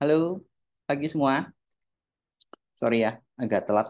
Halo, pagi semua. Sorry ya, agak telat.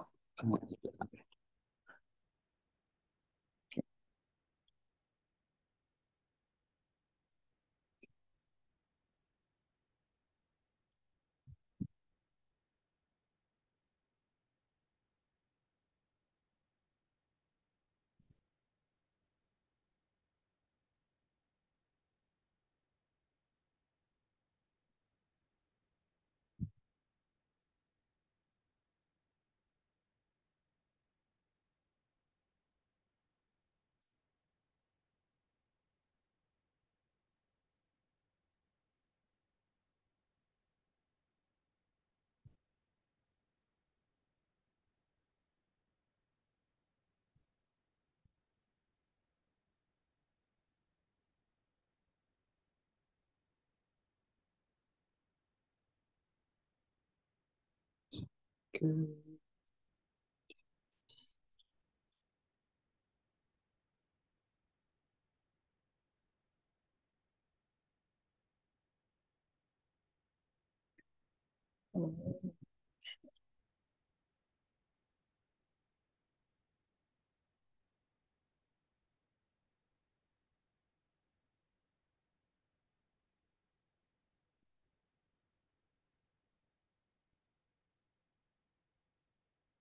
Good. Mm.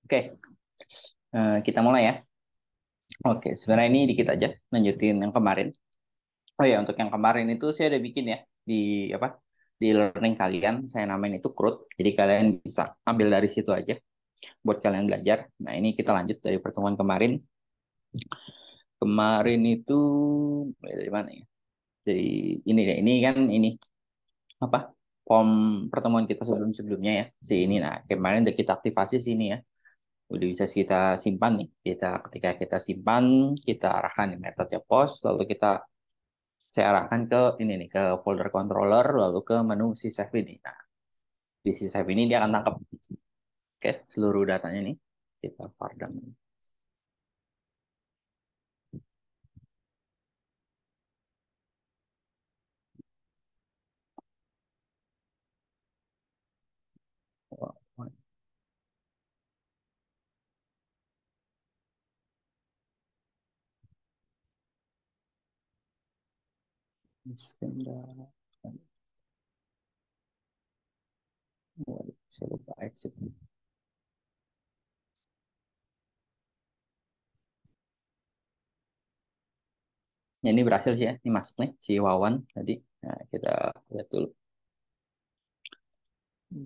Oke, uh, kita mulai ya. Oke, sebenarnya ini dikit aja, lanjutin yang kemarin. Oh ya, untuk yang kemarin itu saya udah bikin ya di apa di learning kalian, saya namain itu CRUD. Jadi kalian bisa ambil dari situ aja buat kalian belajar. Nah ini kita lanjut dari pertemuan kemarin. Kemarin itu mulai dari mana ya? Jadi ini deh, ini kan ini apa form pertemuan kita sebelum sebelumnya ya si ini. Nah kemarin udah kita aktivasi sini ya udah bisa kita simpan nih. Kita ketika kita simpan, kita arahkan di metode post, lalu kita saya arahkan ke ini nih ke folder controller, lalu ke menu si save ini. Nah, di si save ini dia akan tangkap oke seluruh datanya nih. Kita pardon. Iskandar. Waduh, saya lupa exit. Ya, ini berhasil sih ya, ini masuk nih si Wawan tadi. Nah, kita lihat dulu.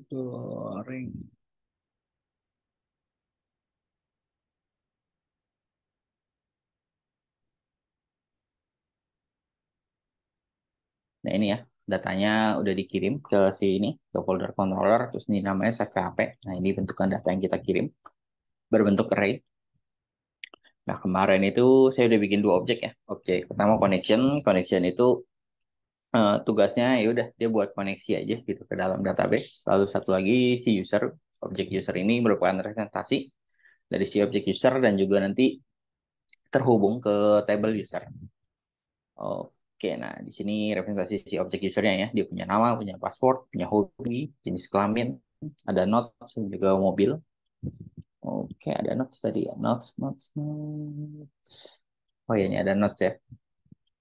Goreng. Nah ini ya, datanya udah dikirim ke sini ke folder controller, terus ini namanya CVAP. Nah ini bentukan data yang kita kirim, berbentuk array. Nah kemarin itu saya udah bikin dua objek ya. Objek pertama connection, connection itu uh, tugasnya ya udah dia buat koneksi aja gitu ke dalam database. Lalu satu lagi si user, objek user ini merupakan representasi dari si objek user dan juga nanti terhubung ke table user. Oke. Oh, Oke, nah di sini representasi si objek usernya ya. Dia punya nama, punya password, punya hobi, jenis kelamin, ada notes, dan juga mobil. Oke, ada notes tadi ya. Notes, notes, notes. Oh iya, ini ada notes ya.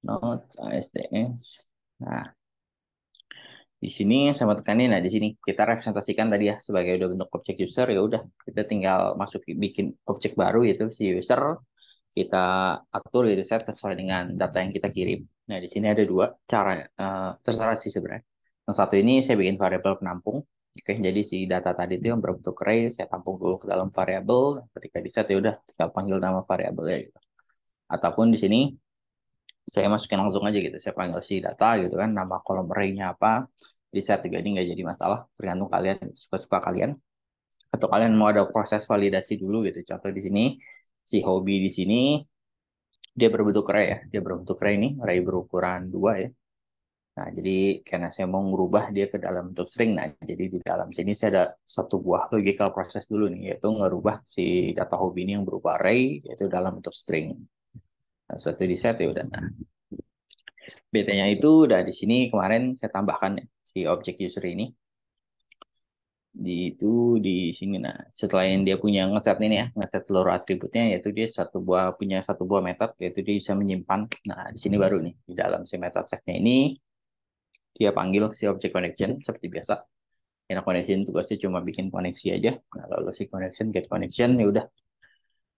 Notes, ASDS. Nah, di sini sama tekanin. Nah, di sini kita representasikan tadi ya sebagai udah bentuk objek user. Ya udah, kita tinggal masuk bikin objek baru yaitu si user. Kita atur itu set sesuai dengan data yang kita kirim. Nah, di sini ada dua cara, uh, terserah sih sebenarnya. Yang satu ini saya bikin variabel penampung. Oke, jadi si data tadi itu yang berbentuk array saya tampung dulu ke dalam variabel. Ketika di set ya udah tinggal panggil nama variabelnya gitu. Ataupun di sini saya masukin langsung aja gitu. Saya panggil si data gitu kan, nama kolom array-nya apa. Di set juga ini nggak jadi masalah, tergantung kalian suka-suka kalian. Atau kalian mau ada proses validasi dulu gitu. Contoh di sini si hobi di sini dia berbentuk ray ya dia berbentuk ray ini ray berukuran dua ya nah jadi karena saya mau merubah dia ke dalam bentuk string nah jadi di dalam sini saya ada satu buah logical process dulu nih yaitu ngerubah si data hobi ini yang berupa array yaitu dalam bentuk string nah suatu di set ya udah nah betanya itu udah di sini kemarin saya tambahkan ya, si objek user ini di itu di sini nah setelah yang dia punya ngeset ini ya ngeset seluruh atributnya yaitu dia satu buah punya satu buah method yaitu dia bisa menyimpan nah di sini baru nih di dalam si method setnya ini dia panggil si object connection seperti biasa karena connection tugasnya cuma bikin koneksi aja nah lalu si connection get connection ya udah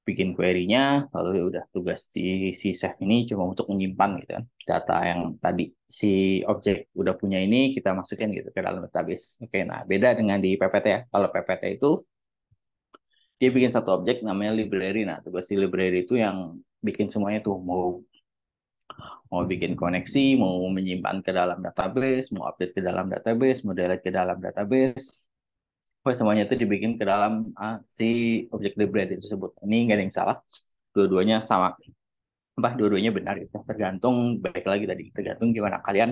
bikin query-nya, lalu ya udah tugas di si chef ini cuma untuk menyimpan gitu kan data yang tadi si objek udah punya ini kita masukin gitu ke dalam database. Oke, nah beda dengan di PPT ya. Kalau PPT itu dia bikin satu objek namanya library. Nah, tugas di library itu yang bikin semuanya tuh mau mau bikin koneksi, mau menyimpan ke dalam database, mau update ke dalam database, mau delete ke dalam database, oh, semuanya itu dibikin ke dalam uh, si objek library tersebut. Ini nggak ada yang salah. Dua-duanya sama. Apa dua-duanya benar Gitu. tergantung baik lagi tadi tergantung gimana kalian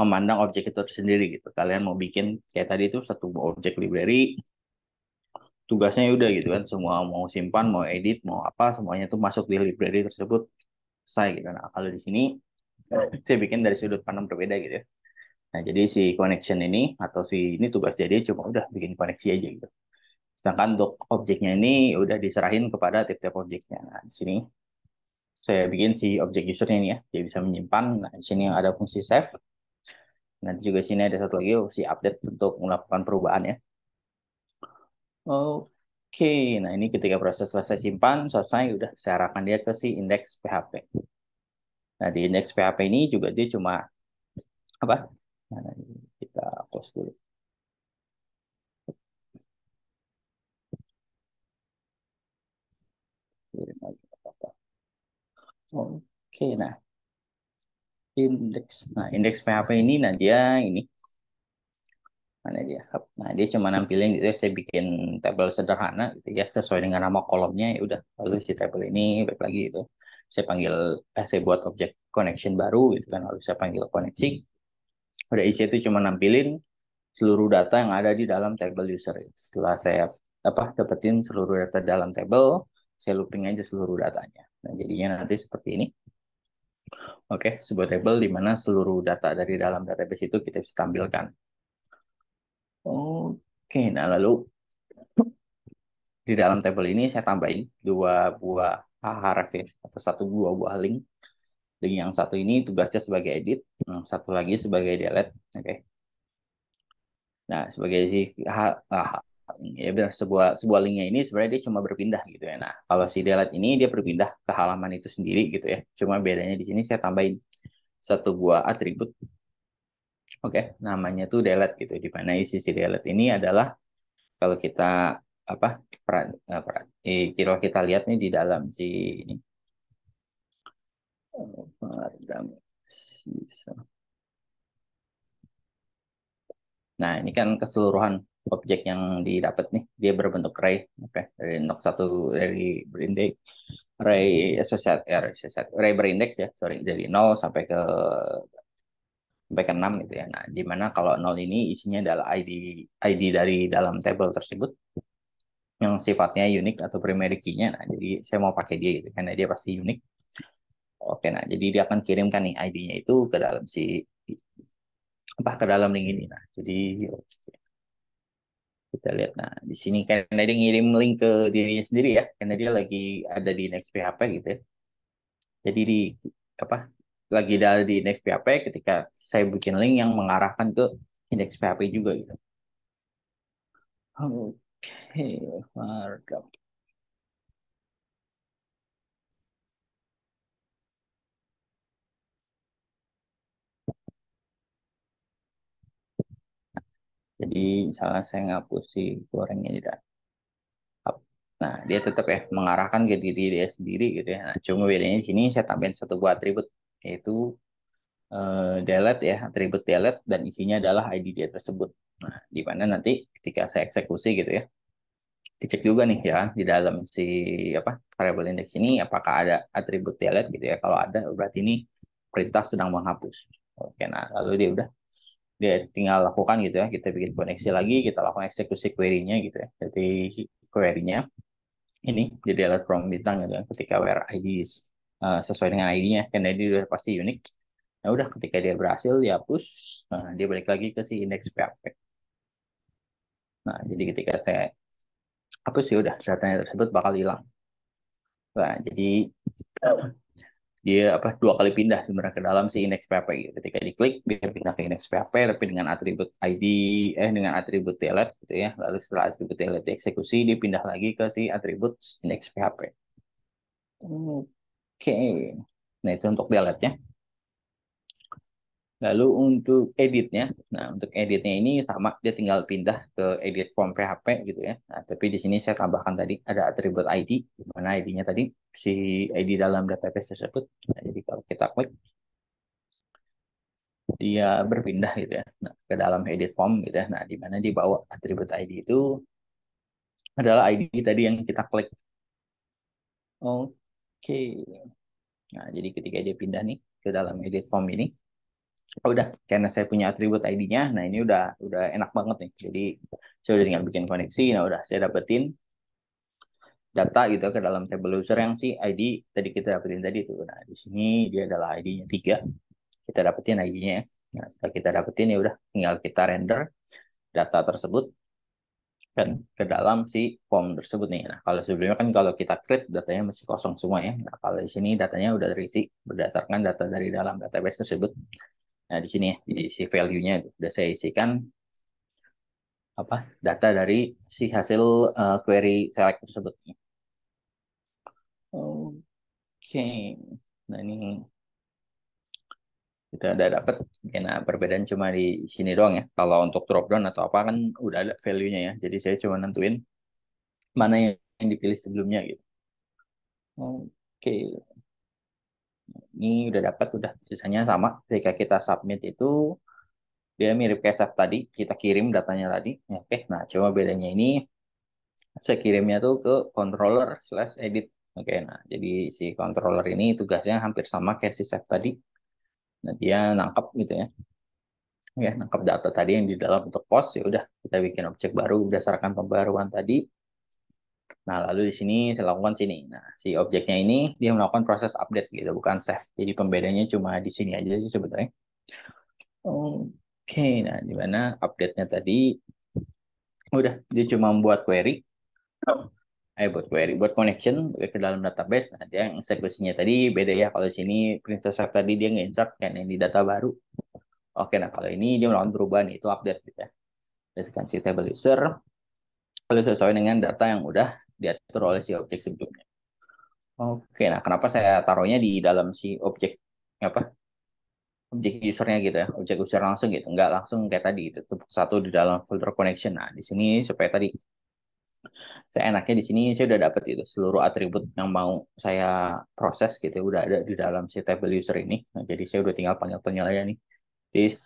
memandang objek itu sendiri gitu. Kalian mau bikin kayak tadi itu satu objek library tugasnya ya udah gitu kan semua mau simpan mau edit mau apa semuanya itu masuk di library tersebut Saya gitu nah kalau di sini saya bikin dari sudut pandang berbeda gitu ya Nah, jadi si connection ini atau si ini tugas jadi cuma udah bikin koneksi aja gitu. Sedangkan untuk objeknya ini udah diserahin kepada tiap-tiap objeknya. Nah, di sini saya bikin si objek user ini ya, dia bisa menyimpan. Nah, di sini ada fungsi save. Nanti juga sini ada satu lagi si update untuk melakukan perubahan ya. Oke, nah ini ketika proses selesai simpan, selesai udah saya arahkan dia ke si index PHP. Nah, di index PHP ini juga dia cuma apa Mana ini? Kita close dulu. Oke, nah indeks, nah indeks PHP ini, nah dia ini mana dia Nah dia cuma nampilin gitu, ya, saya bikin tabel sederhana gitu ya sesuai dengan nama kolomnya ya udah lalu si tabel ini balik lagi itu saya panggil eh, saya buat objek connection baru gitu kan lalu saya panggil koneksi pada IC itu cuma nampilin seluruh data yang ada di dalam table user. Setelah saya apa dapetin seluruh data dalam table, saya looping aja seluruh datanya. Nah, jadinya nanti seperti ini. Oke, sebuah table di mana seluruh data dari dalam database itu kita bisa tampilkan. Oke, nah lalu di dalam table ini saya tambahin dua buah href ya, atau satu buah buah link jadi yang satu ini tugasnya sebagai edit, satu lagi sebagai delete. Oke. Okay. Nah, sebagai si ha, ah, ya benar sebuah sebuah linknya ini sebenarnya dia cuma berpindah gitu ya. Nah, kalau si delete ini dia berpindah ke halaman itu sendiri gitu ya. Cuma bedanya di sini saya tambahin satu buah atribut. Oke, okay. namanya tuh delete gitu. Di mana isi si delete ini adalah kalau kita apa peran, Kira eh, eh kita lihat nih di dalam si ini Nah, ini kan keseluruhan objek yang didapat nih. Dia berbentuk ray. Oke, dari nok satu dari berindeks ray associate ya, associate ray berindeks ya, sorry, dari 0 sampai ke sampai ke 6 gitu ya. Nah, di mana kalau nol ini isinya adalah ID ID dari dalam table tersebut yang sifatnya unik atau primary key-nya. Nah, jadi saya mau pakai dia gitu karena dia pasti unik Oke, nah jadi dia akan kirimkan nih ID-nya itu ke dalam si apa ke dalam link ini. Nah, jadi kita lihat nah di sini karena dia ngirim link ke dirinya sendiri ya karena dia lagi ada di next PHP gitu ya. Jadi di apa lagi ada di next PHP ketika saya bikin link yang mengarahkan ke index PHP juga gitu. Oke, okay, Jadi misalnya saya ngapus si gorengnya tidak. Nah, dia tetap ya mengarahkan ke diri dia sendiri gitu ya. Nah, cuma bedanya di sini saya tambahin satu buah atribut yaitu uh, delete ya, atribut delete dan isinya adalah ID dia tersebut. Nah, di mana nanti ketika saya eksekusi gitu ya, dicek juga nih ya di dalam si apa variable index ini apakah ada atribut delete gitu ya kalau ada berarti ini perintah sedang menghapus oke nah lalu dia udah dia tinggal lakukan gitu ya kita bikin koneksi lagi kita lakukan eksekusi query-nya gitu ya jadi query-nya ini jadi alert from bintang gitu ya ketika where ID is uh, sesuai dengan ID-nya karena ID udah pasti unik nah udah ketika dia berhasil dia push nah, dia balik lagi ke si index PHP nah jadi ketika saya hapus ya udah datanya tersebut bakal hilang nah jadi dia apa dua kali pindah sebenarnya ke dalam si index php gitu. ketika diklik dia pindah ke index php tapi dengan atribut ID eh dengan atribut delete gitu ya lalu setelah atribut delete dieksekusi dia pindah lagi ke si atribut index PHP hmm. oke okay. nah itu untuk tlet e ya Lalu untuk editnya, nah untuk editnya ini sama, dia tinggal pindah ke edit form PHP gitu ya. Nah, tapi di sini saya tambahkan tadi ada atribut ID, di mana ID-nya tadi si ID dalam database tersebut. Nah, jadi kalau kita klik, dia berpindah gitu ya, nah, ke dalam edit form gitu ya. Nah, di mana di bawah atribut ID itu adalah ID tadi yang kita klik. Oke. Okay. Nah, jadi ketika dia pindah nih ke dalam edit form ini, oh, udah karena saya punya atribut ID-nya nah ini udah udah enak banget nih jadi saya udah tinggal bikin koneksi nah udah saya dapetin data gitu ke dalam table user yang si ID tadi kita dapetin tadi itu nah di sini dia adalah ID-nya tiga kita dapetin ID-nya ya. nah setelah kita dapetin ya udah tinggal kita render data tersebut kan ke dalam si form tersebut nih. Nah, kalau sebelumnya kan kalau kita create datanya masih kosong semua ya. Nah, kalau di sini datanya udah terisi berdasarkan data dari dalam database tersebut. Nah, di sini ya, isi value-nya sudah saya isikan apa data dari si hasil uh, query select tersebut. Oke, okay. nah ini kita udah dapat. Nah, perbedaan cuma di sini doang ya. Kalau untuk drop down atau apa kan udah ada value-nya ya. Jadi saya cuma nentuin mana yang dipilih sebelumnya gitu. Oke. Okay ini udah dapat udah sisanya sama ketika kita submit itu dia mirip kayak save tadi kita kirim datanya tadi ya, oke nah cuma bedanya ini saya kirimnya tuh ke controller slash edit oke nah jadi si controller ini tugasnya hampir sama kayak si save tadi nah dia nangkap gitu ya ya nangkap data tadi yang di dalam untuk post ya udah kita bikin objek baru berdasarkan pembaruan tadi Nah, lalu di sini saya lakukan sini. Nah, si objeknya ini dia melakukan proses update gitu, bukan save. Jadi pembedanya cuma di sini aja sih sebenarnya. Oke, okay, nah di mana update-nya tadi udah dia cuma membuat query. Eh, buat query, buat connection ke dalam database. Nah, dia yang eksekusinya tadi beda ya. Kalau di sini Princess save tadi dia nge-insert kan ini data baru. Oke, okay, nah kalau ini dia melakukan perubahan itu update gitu ya. si table user, value sesuai dengan data yang udah diatur oleh si objek sebelumnya. Oke, nah kenapa saya taruhnya di dalam si objek apa? Objek usernya gitu ya, objek user langsung gitu, nggak langsung kayak tadi itu satu di dalam folder connection. Nah di sini supaya tadi saya enaknya di sini saya udah dapet itu seluruh atribut yang mau saya proses gitu ya, udah ada di dalam si table user ini. Nah, jadi saya udah tinggal panggil penilaian nih. This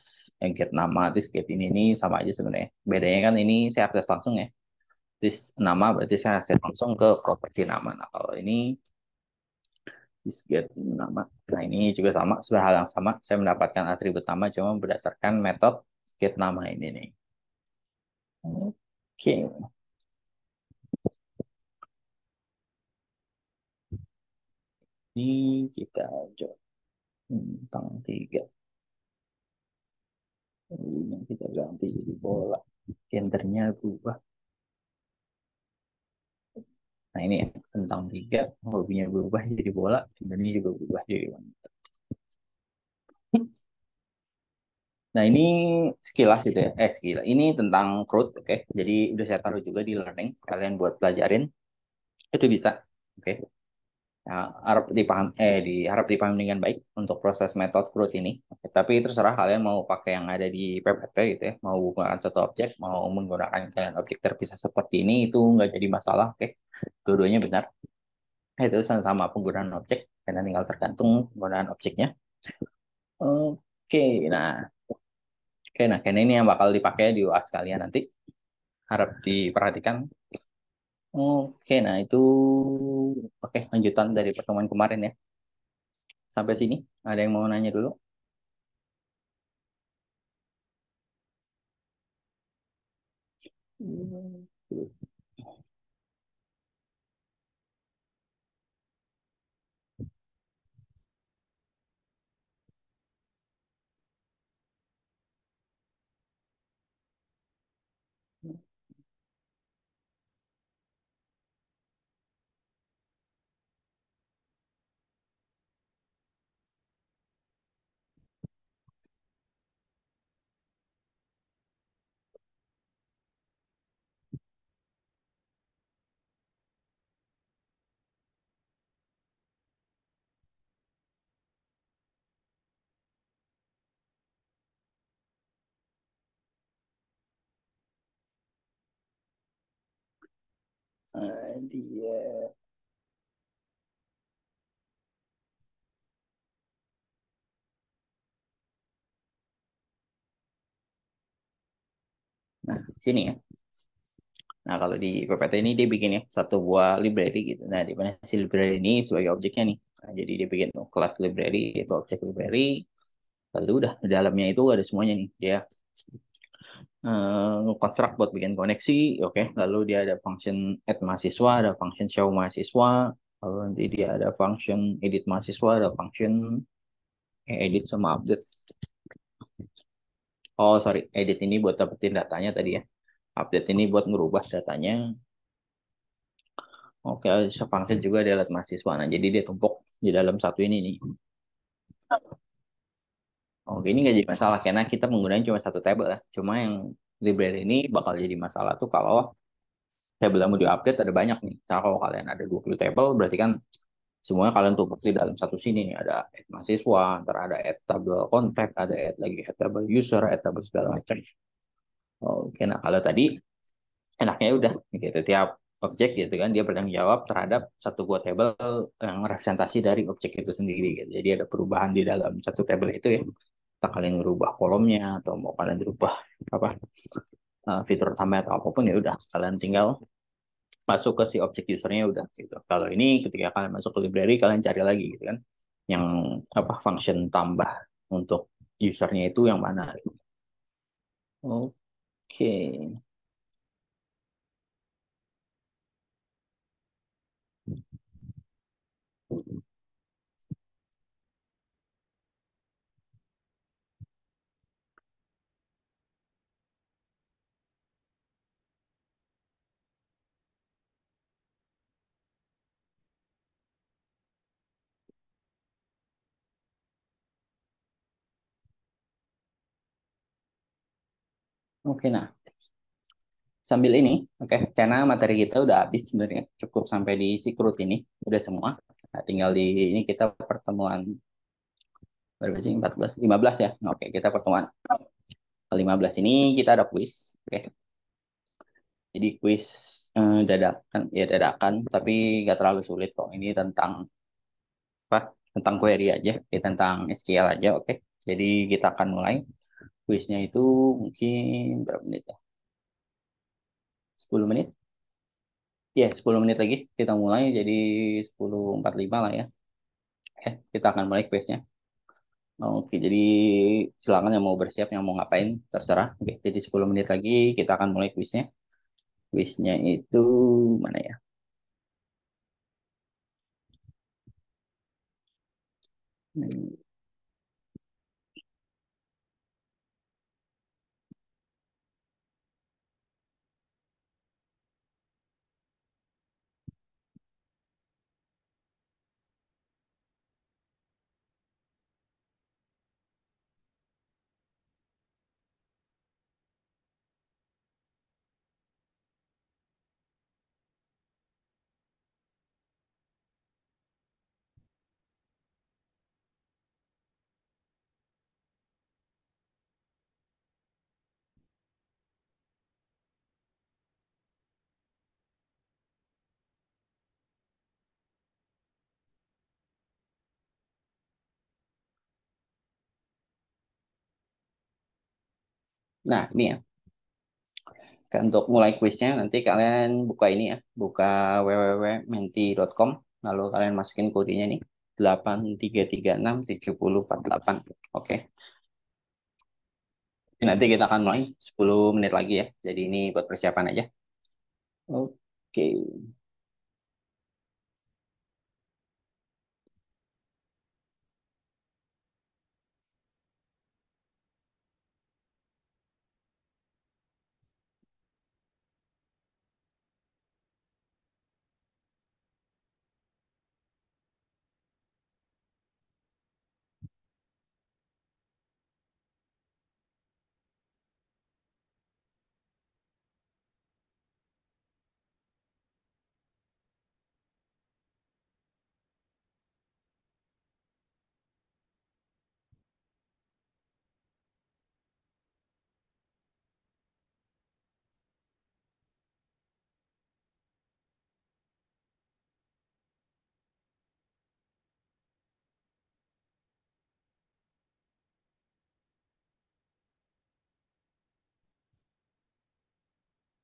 get nama, this get ini ini sama aja sebenarnya. Bedanya kan ini saya akses langsung ya list nama berarti saya set langsung ke properti nama. Nah, kalau ini list get nama. Nah, ini juga sama, sebenarnya hal yang sama. Saya mendapatkan atribut nama cuma berdasarkan metode get nama ini nih. Oke. Okay. Ini kita coba bintang tiga. Ini kita ganti jadi bola. Gendernya berubah. Nah ini tentang tiga hobinya berubah jadi bola, ini juga berubah jadi wanita. Nah ini sekilas gitu ya, eh sekilas. Ini tentang crude, oke. Okay? Jadi udah saya taruh juga di learning, kalian buat pelajarin, itu bisa, oke. Okay? ya, harap dipaham eh diharap dipahami dengan baik untuk proses metode CRUD ini. Tapi terserah kalian mau pakai yang ada di PPT gitu ya, mau menggunakan satu objek, mau menggunakan kalian objek terpisah seperti ini itu nggak jadi masalah, oke? keduanya benar. Itu sama-sama penggunaan objek, karena tinggal tergantung penggunaan objeknya. Oke, nah, oke, nah, ini yang bakal dipakai di UAS kalian nanti, harap diperhatikan. Oke, nah itu oke lanjutan dari pertemuan kemarin ya. Sampai sini ada yang mau nanya dulu? Hmm. di Nah, sini ya. Nah, kalau di PPT ini dia bikin ya satu buah library gitu. Nah, di mana si library ini sebagai objeknya nih. Nah, jadi dia bikin oh, kelas library itu objek library. Lalu udah di dalamnya itu ada semuanya nih. Dia uh, eh, construct buat bikin koneksi, oke. Okay. Lalu dia ada function add mahasiswa, ada function show mahasiswa, lalu nanti dia ada function edit mahasiswa, ada function edit sama update. Oh sorry, edit ini buat dapetin datanya tadi ya. Update ini buat ngerubah datanya. Oke, okay, function juga dia lihat mahasiswa. Nah, jadi dia tumpuk di dalam satu ini nih. Oke, ini nggak jadi masalah karena kita menggunakan cuma satu table ya. Cuma yang library ini bakal jadi masalah tuh kalau table mau diupdate ada banyak nih. Misalnya nah, kalau kalian ada 20 table berarti kan semuanya kalian tumpuk di dalam satu sini nih. Ada add mahasiswa, antara ada add table contact, ada add lagi add table user, add table segala macam. Oke, nah kalau tadi enaknya ya udah gitu tiap objek gitu kan dia bertanggung jawab terhadap satu buah table yang representasi dari objek itu sendiri gitu. Jadi ada perubahan di dalam satu table itu ya entah kalian merubah kolomnya atau mau kalian dirubah apa eh, fitur tambah atau apapun ya udah kalian tinggal masuk ke si objek usernya udah gitu. Kalau ini ketika kalian masuk ke library kalian cari lagi gitu kan yang apa function tambah untuk usernya itu yang mana. Gitu. Oke. Okay. Oke, nah sambil ini, oke, okay, karena materi kita udah habis sebenarnya, cukup sampai di sikrut ini, udah semua. Nah, tinggal di ini kita pertemuan berapa sih? 14, 15 ya? Nah, oke, okay, kita pertemuan ke 15 ini kita ada quiz oke. Okay. Jadi quiz eh, dadakan, ya dadakan, tapi nggak terlalu sulit kok. Ini tentang apa? Tentang query aja, ya, tentang SQL aja, oke. Okay. Jadi kita akan mulai kuisnya itu mungkin berapa menit ya? 10 menit? Ya, 10 menit lagi kita mulai jadi 10.45 lah ya. Eh, kita akan mulai kuisnya. Oke, jadi silakan yang mau bersiap, yang mau ngapain, terserah. Oke, jadi 10 menit lagi kita akan mulai kuisnya. Kuisnya itu mana ya? Hmm. Nah, ini ya. Untuk mulai kuisnya, nanti kalian buka ini ya. Buka www.menti.com. Lalu kalian masukin kodenya nih. 83367048. Oke. Nanti kita akan mulai 10 menit lagi ya. Jadi ini buat persiapan aja. Oke.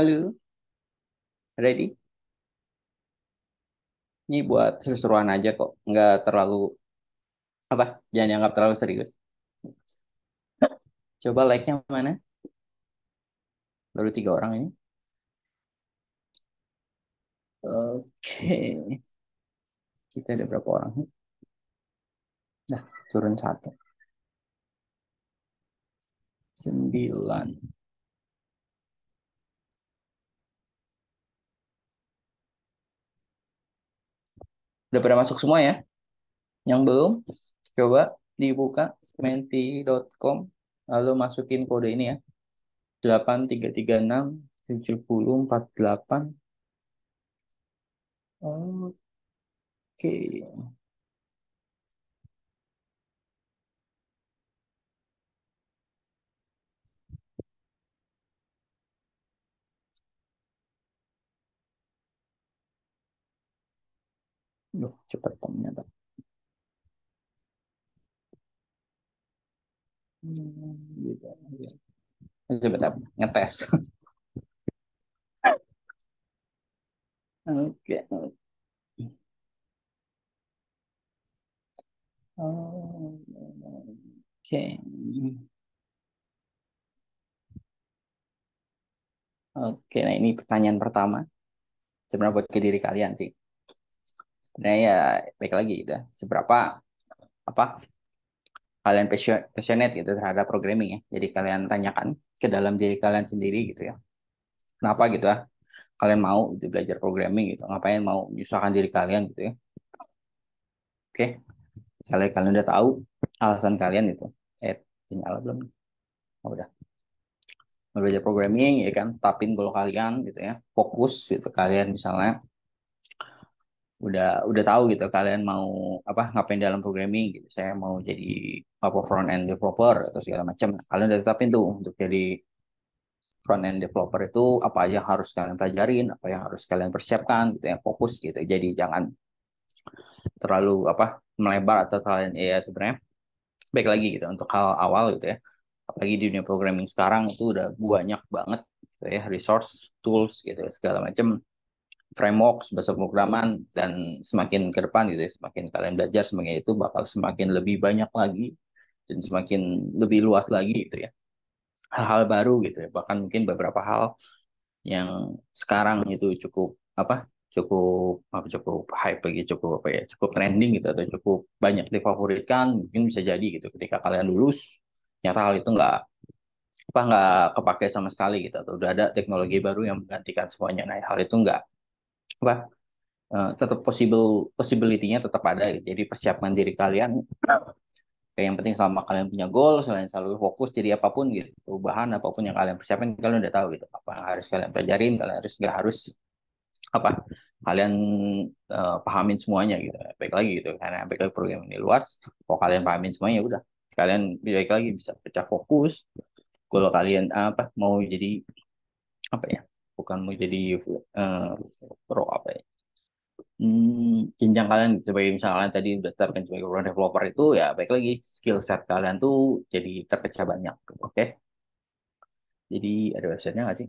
Halo. Ready? Ini buat seru-seruan aja kok. Nggak terlalu, apa, jangan dianggap terlalu serius. Coba like-nya mana? Baru tiga orang ini. Oke. Kita ada berapa orang? Nah, turun satu. Sembilan. Udah pada masuk semua ya? Yang belum, coba dibuka menti.com lalu masukin kode ini ya. 8336 7048. Oke. Okay. Coba ternyata. Hmm, gitu. Coba ngetes. Oke. Oh, oke. Oke, nah ini pertanyaan pertama. Sebenarnya buat ke diri kalian sih. Nah ya baik lagi gitu seberapa apa kalian passionate gitu terhadap programming ya jadi kalian tanyakan ke dalam diri kalian sendiri gitu ya kenapa gitu ya kalian mau gitu, belajar programming gitu ngapain mau menyusahkan diri kalian gitu ya oke misalnya kalian udah tahu alasan kalian itu eh nyala belum oh, udah belajar programming ya kan tapin goal kalian gitu ya fokus gitu kalian misalnya udah udah tahu gitu kalian mau apa ngapain dalam programming gitu saya mau jadi apa front end developer atau segala macam kalian udah tetapin tuh untuk jadi front end developer itu apa aja harus kalian pelajarin apa yang harus kalian persiapkan gitu yang fokus gitu jadi jangan terlalu apa melebar atau kalian ya sebenarnya baik lagi gitu untuk hal awal gitu ya apalagi di dunia programming sekarang itu udah banyak banget gitu ya resource tools gitu segala macam framework bahasa pemrograman dan semakin ke depan gitu ya semakin kalian belajar semakin itu bakal semakin lebih banyak lagi dan semakin lebih luas lagi gitu ya hal-hal baru gitu ya bahkan mungkin beberapa hal yang sekarang itu cukup apa cukup apa cukup hype lagi cukup apa ya cukup trending gitu atau cukup banyak difavoritkan mungkin bisa jadi gitu ketika kalian lulus nyata hal itu enggak apa nggak kepake sama sekali gitu atau udah ada teknologi baru yang menggantikan semuanya nah hal itu nggak apa uh, eh, tetap possible possibility-nya tetap ada gitu. jadi persiapkan diri kalian kayak yang penting selama kalian punya goal selain selalu fokus jadi apapun gitu perubahan apapun yang kalian persiapkan kalian udah tahu gitu apa yang harus kalian pelajarin kalian harus gak harus apa kalian uh, pahamin semuanya gitu baik lagi gitu karena baik lagi program ini luas kalau kalian pahamin semuanya ya udah kalian baik lagi bisa pecah fokus kalau kalian apa mau jadi apa ya bukan mau jadi uh, pro apa ya hmm, jenjang kalian sebagai misalnya tadi sudah tetapkan sebagai program developer itu ya baik lagi skill set kalian tuh jadi terpecah banyak oke okay? jadi ada websitenya nggak sih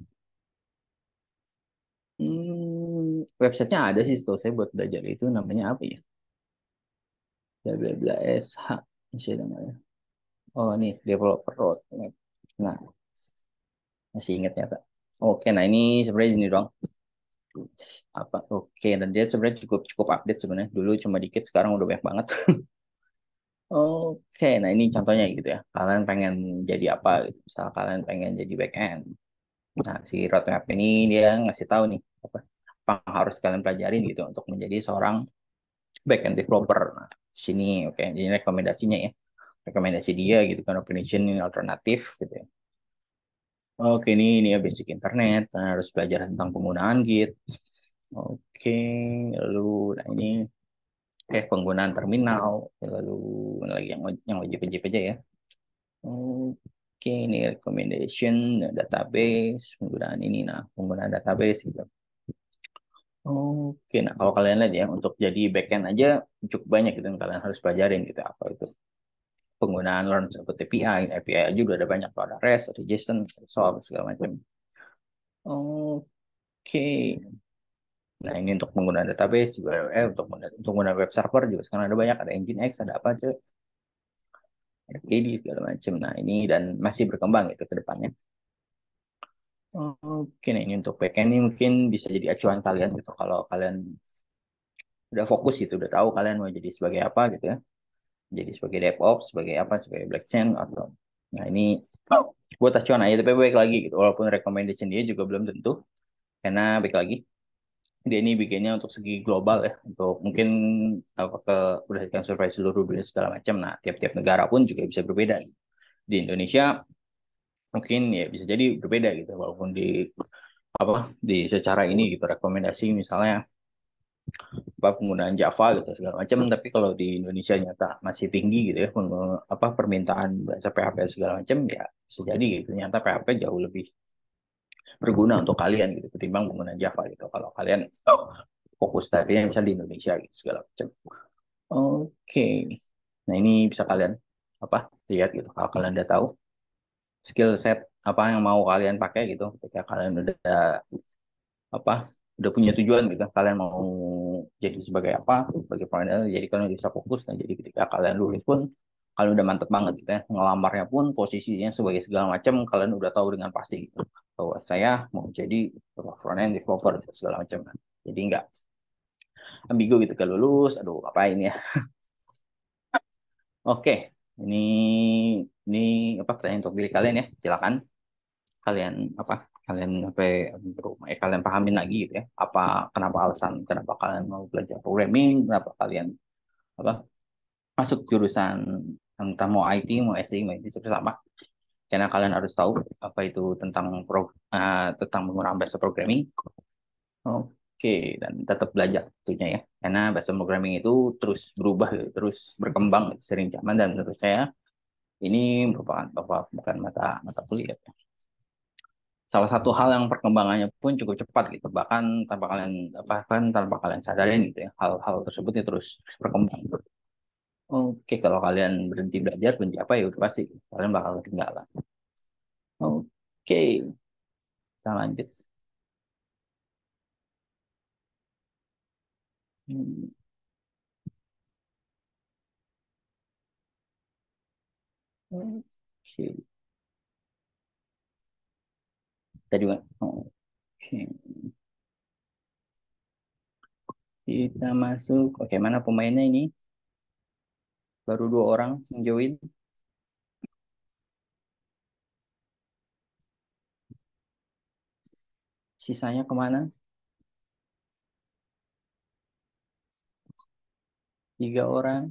hmm, websitenya ada sih setahu saya buat belajar itu namanya apa ya bla bla bla sh masih ada nggak ya oh nih developer road nah masih ingat ya tak Oke, nah ini sebenarnya ini doang. Apa? Oke, dan dia sebenarnya cukup cukup update sebenarnya. Dulu cuma dikit, sekarang udah banyak banget. Oke, nah ini contohnya gitu ya. Kalian pengen jadi apa? Gitu? Misal kalian pengen jadi back end. Nah, si roadmap ini dia ngasih tahu nih apa, apa yang harus kalian pelajarin gitu untuk menjadi seorang back end developer. Nah, sini oke, ini rekomendasinya ya. Rekomendasi dia gitu kan opinion alternatif gitu ya Oke, ini ini ya basic internet, kan harus belajar tentang penggunaan Git. Oke, lalu nah ini eh penggunaan terminal, lalu lagi yang yang wajib-wajib aja ya. Oke, ini recommendation database, penggunaan ini nah, penggunaan database gitu. Oke, nah kalau kalian lihat ya untuk jadi backend aja cukup banyak gitu yang kalian harus pelajarin gitu apa itu penggunaan learn seperti API, API aja udah ada banyak, ada REST, ada JSON, segala macam. Oke. Okay. Nah, ini untuk penggunaan database juga eh, untuk untuk penggunaan web server juga sekarang ada banyak, ada Nginx, ada apa aja. Ada KD segala macam. Nah, ini dan masih berkembang itu ke depannya. Oke, nah ini untuk backend ini mungkin bisa jadi acuan kalian gitu kalau kalian udah fokus gitu, udah tahu kalian mau jadi sebagai apa gitu ya jadi sebagai DevOps sebagai apa sebagai black chain atau nah ini oh. buat acuan aja tapi baik lagi gitu walaupun recommendation dia juga belum tentu karena baik lagi dia ini bikinnya untuk segi global ya untuk mungkin apa ke berdasarkan survei seluruh dunia segala macam nah tiap-tiap negara pun juga bisa berbeda gitu. di Indonesia mungkin ya bisa jadi berbeda gitu walaupun di apa di secara ini gitu rekomendasi misalnya apa penggunaan Java gitu segala macam tapi kalau di Indonesia nyata masih tinggi gitu ya apa permintaan bahasa PHP segala macam ya sejadi gitu nyata PHP jauh lebih berguna untuk kalian gitu ketimbang penggunaan Java gitu kalau kalian oh, fokus tadinya misalnya di Indonesia gitu segala macam oke nah ini bisa kalian apa lihat gitu kalau kalian udah tahu skill set apa yang mau kalian pakai gitu ketika kalian udah apa udah punya tujuan gitu kalian mau jadi sebagai apa sebagai planner jadi kalian bisa fokus nah jadi ketika kalian lulus pun kalian udah mantep banget gitu ya ngelamarnya pun posisinya sebagai segala macam kalian udah tahu dengan pasti gitu bahwa saya mau jadi front end developer gitu, segala macam kan jadi enggak ambigu gitu kalau lulus aduh apa ini ya oke ini ini apa pertanyaan untuk diri kalian ya silakan kalian apa kalian sampai eh, kalian pahamin lagi gitu ya apa kenapa alasan kenapa kalian mau belajar programming kenapa kalian apa masuk jurusan entah mau IT mau SI mau IT sama karena kalian harus tahu apa itu tentang pro, uh, tentang menggunakan bahasa programming oke okay. dan tetap belajar tentunya ya karena bahasa programming itu terus berubah terus berkembang sering zaman dan menurut saya ini merupakan bukan mata mata kuliah salah satu hal yang perkembangannya pun cukup cepat gitu bahkan tanpa kalian bahkan tanpa kalian sadarin gitu ya hal-hal tersebut terus, ya terus berkembang oke kalau kalian berhenti belajar berhenti apa ya udah pasti kalian bakal ketinggalan oke kita lanjut hmm. Oke. Okay. Kita juga. Oke. Kita masuk. Oke, mana pemainnya ini? Baru dua orang yang join. Sisanya kemana? Tiga orang.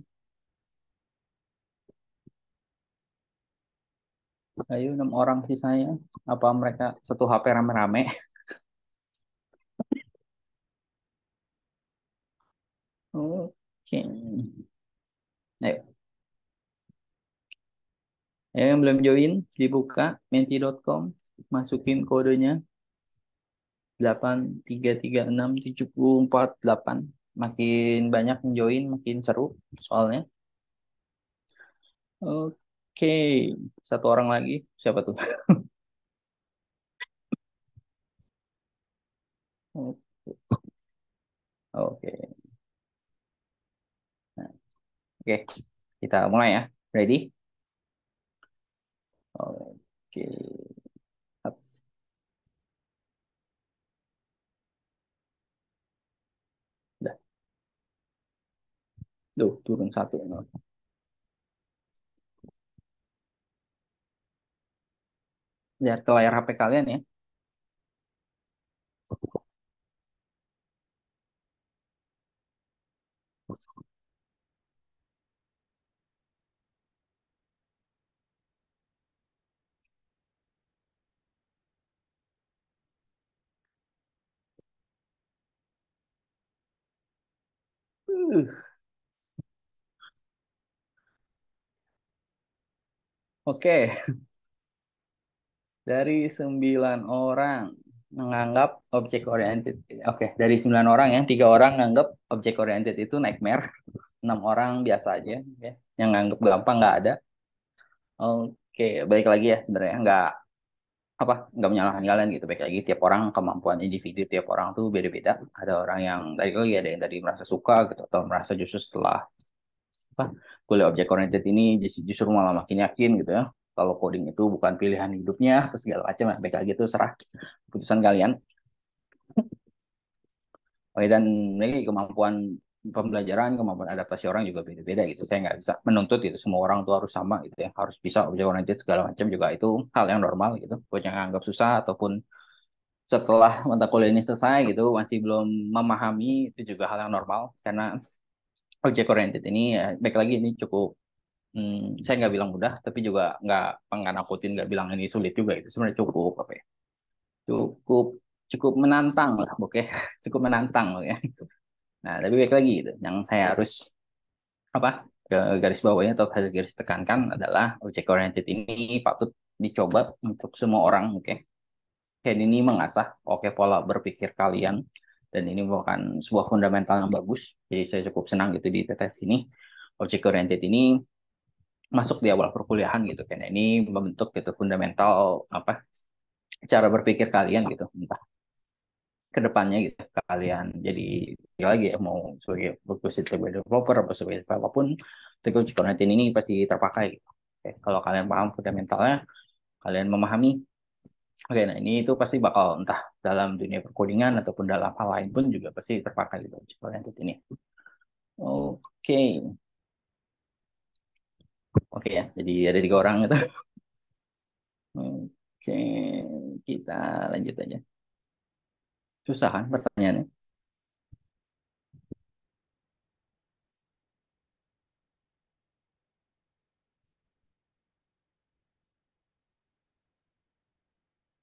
Ayo enam orang sisanya. Apa mereka satu HP rame-rame? Oke. Okay. Ayo. Ayo yang belum join, dibuka menti.com, masukin kodenya 8336748 makin banyak yang join makin seru soalnya oke Oke, satu orang lagi. Siapa tuh? Oke. Oke. Nah, oke, kita mulai ya. Ready? Oke. Up. Duh, turun satu. lihat ya, ke layar HP kalian ya. Oke, dari sembilan orang menganggap objek oriented oke okay, dari sembilan orang ya tiga orang menganggap objek oriented itu nightmare enam orang biasa aja ya yang nganggap gampang nggak ada oke okay, baik lagi ya sebenarnya nggak apa nggak menyalahkan kalian gitu baik lagi tiap orang kemampuan individu tiap orang tuh beda-beda ada orang yang tadi lagi ada yang tadi merasa suka gitu atau merasa justru setelah apa kuliah objek oriented ini justru malah makin yakin gitu ya kalau coding itu bukan pilihan hidupnya atau segala macam baik lagi itu serah keputusan kalian oke dan ini kemampuan pembelajaran kemampuan adaptasi orang juga beda-beda gitu saya nggak bisa menuntut itu semua orang tuh harus sama gitu ya harus bisa object oriented segala macam juga itu hal yang normal gitu buat yang anggap susah ataupun setelah mata kuliah ini selesai gitu masih belum memahami itu juga hal yang normal karena object oriented ini ya, baik lagi ini cukup hmm, saya nggak bilang mudah, tapi juga nggak pengen nakutin, nggak bilang ini sulit juga itu sebenarnya cukup apa ya? Cukup cukup menantang lah, oke? Ya. cukup menantang, oke? Ya. Nah, tapi baik lagi gitu, yang saya harus apa garis bawahnya atau garis tekankan adalah object oriented ini patut dicoba untuk semua orang, oke? Ya. Dan ini mengasah, oke okay, pola berpikir kalian dan ini merupakan sebuah fundamental yang bagus. Jadi saya cukup senang gitu di tetes ini. Object oriented ini masuk di awal perkuliahan gitu kan ini membentuk gitu fundamental apa cara berpikir kalian gitu entah kedepannya gitu kalian jadi lagi ya mau sebagai bagus sebagai developer atau sebagai apapun teknologi konten ini pasti terpakai gitu. Oke, kalau kalian paham fundamentalnya kalian memahami Oke, nah ini itu pasti bakal entah dalam dunia perkodingan ataupun dalam hal lain pun juga pasti terpakai gitu Kubernetes ini. Oke. Oke ya, jadi ada tiga orang itu. Oke, kita lanjut aja. Susah kan pertanyaannya?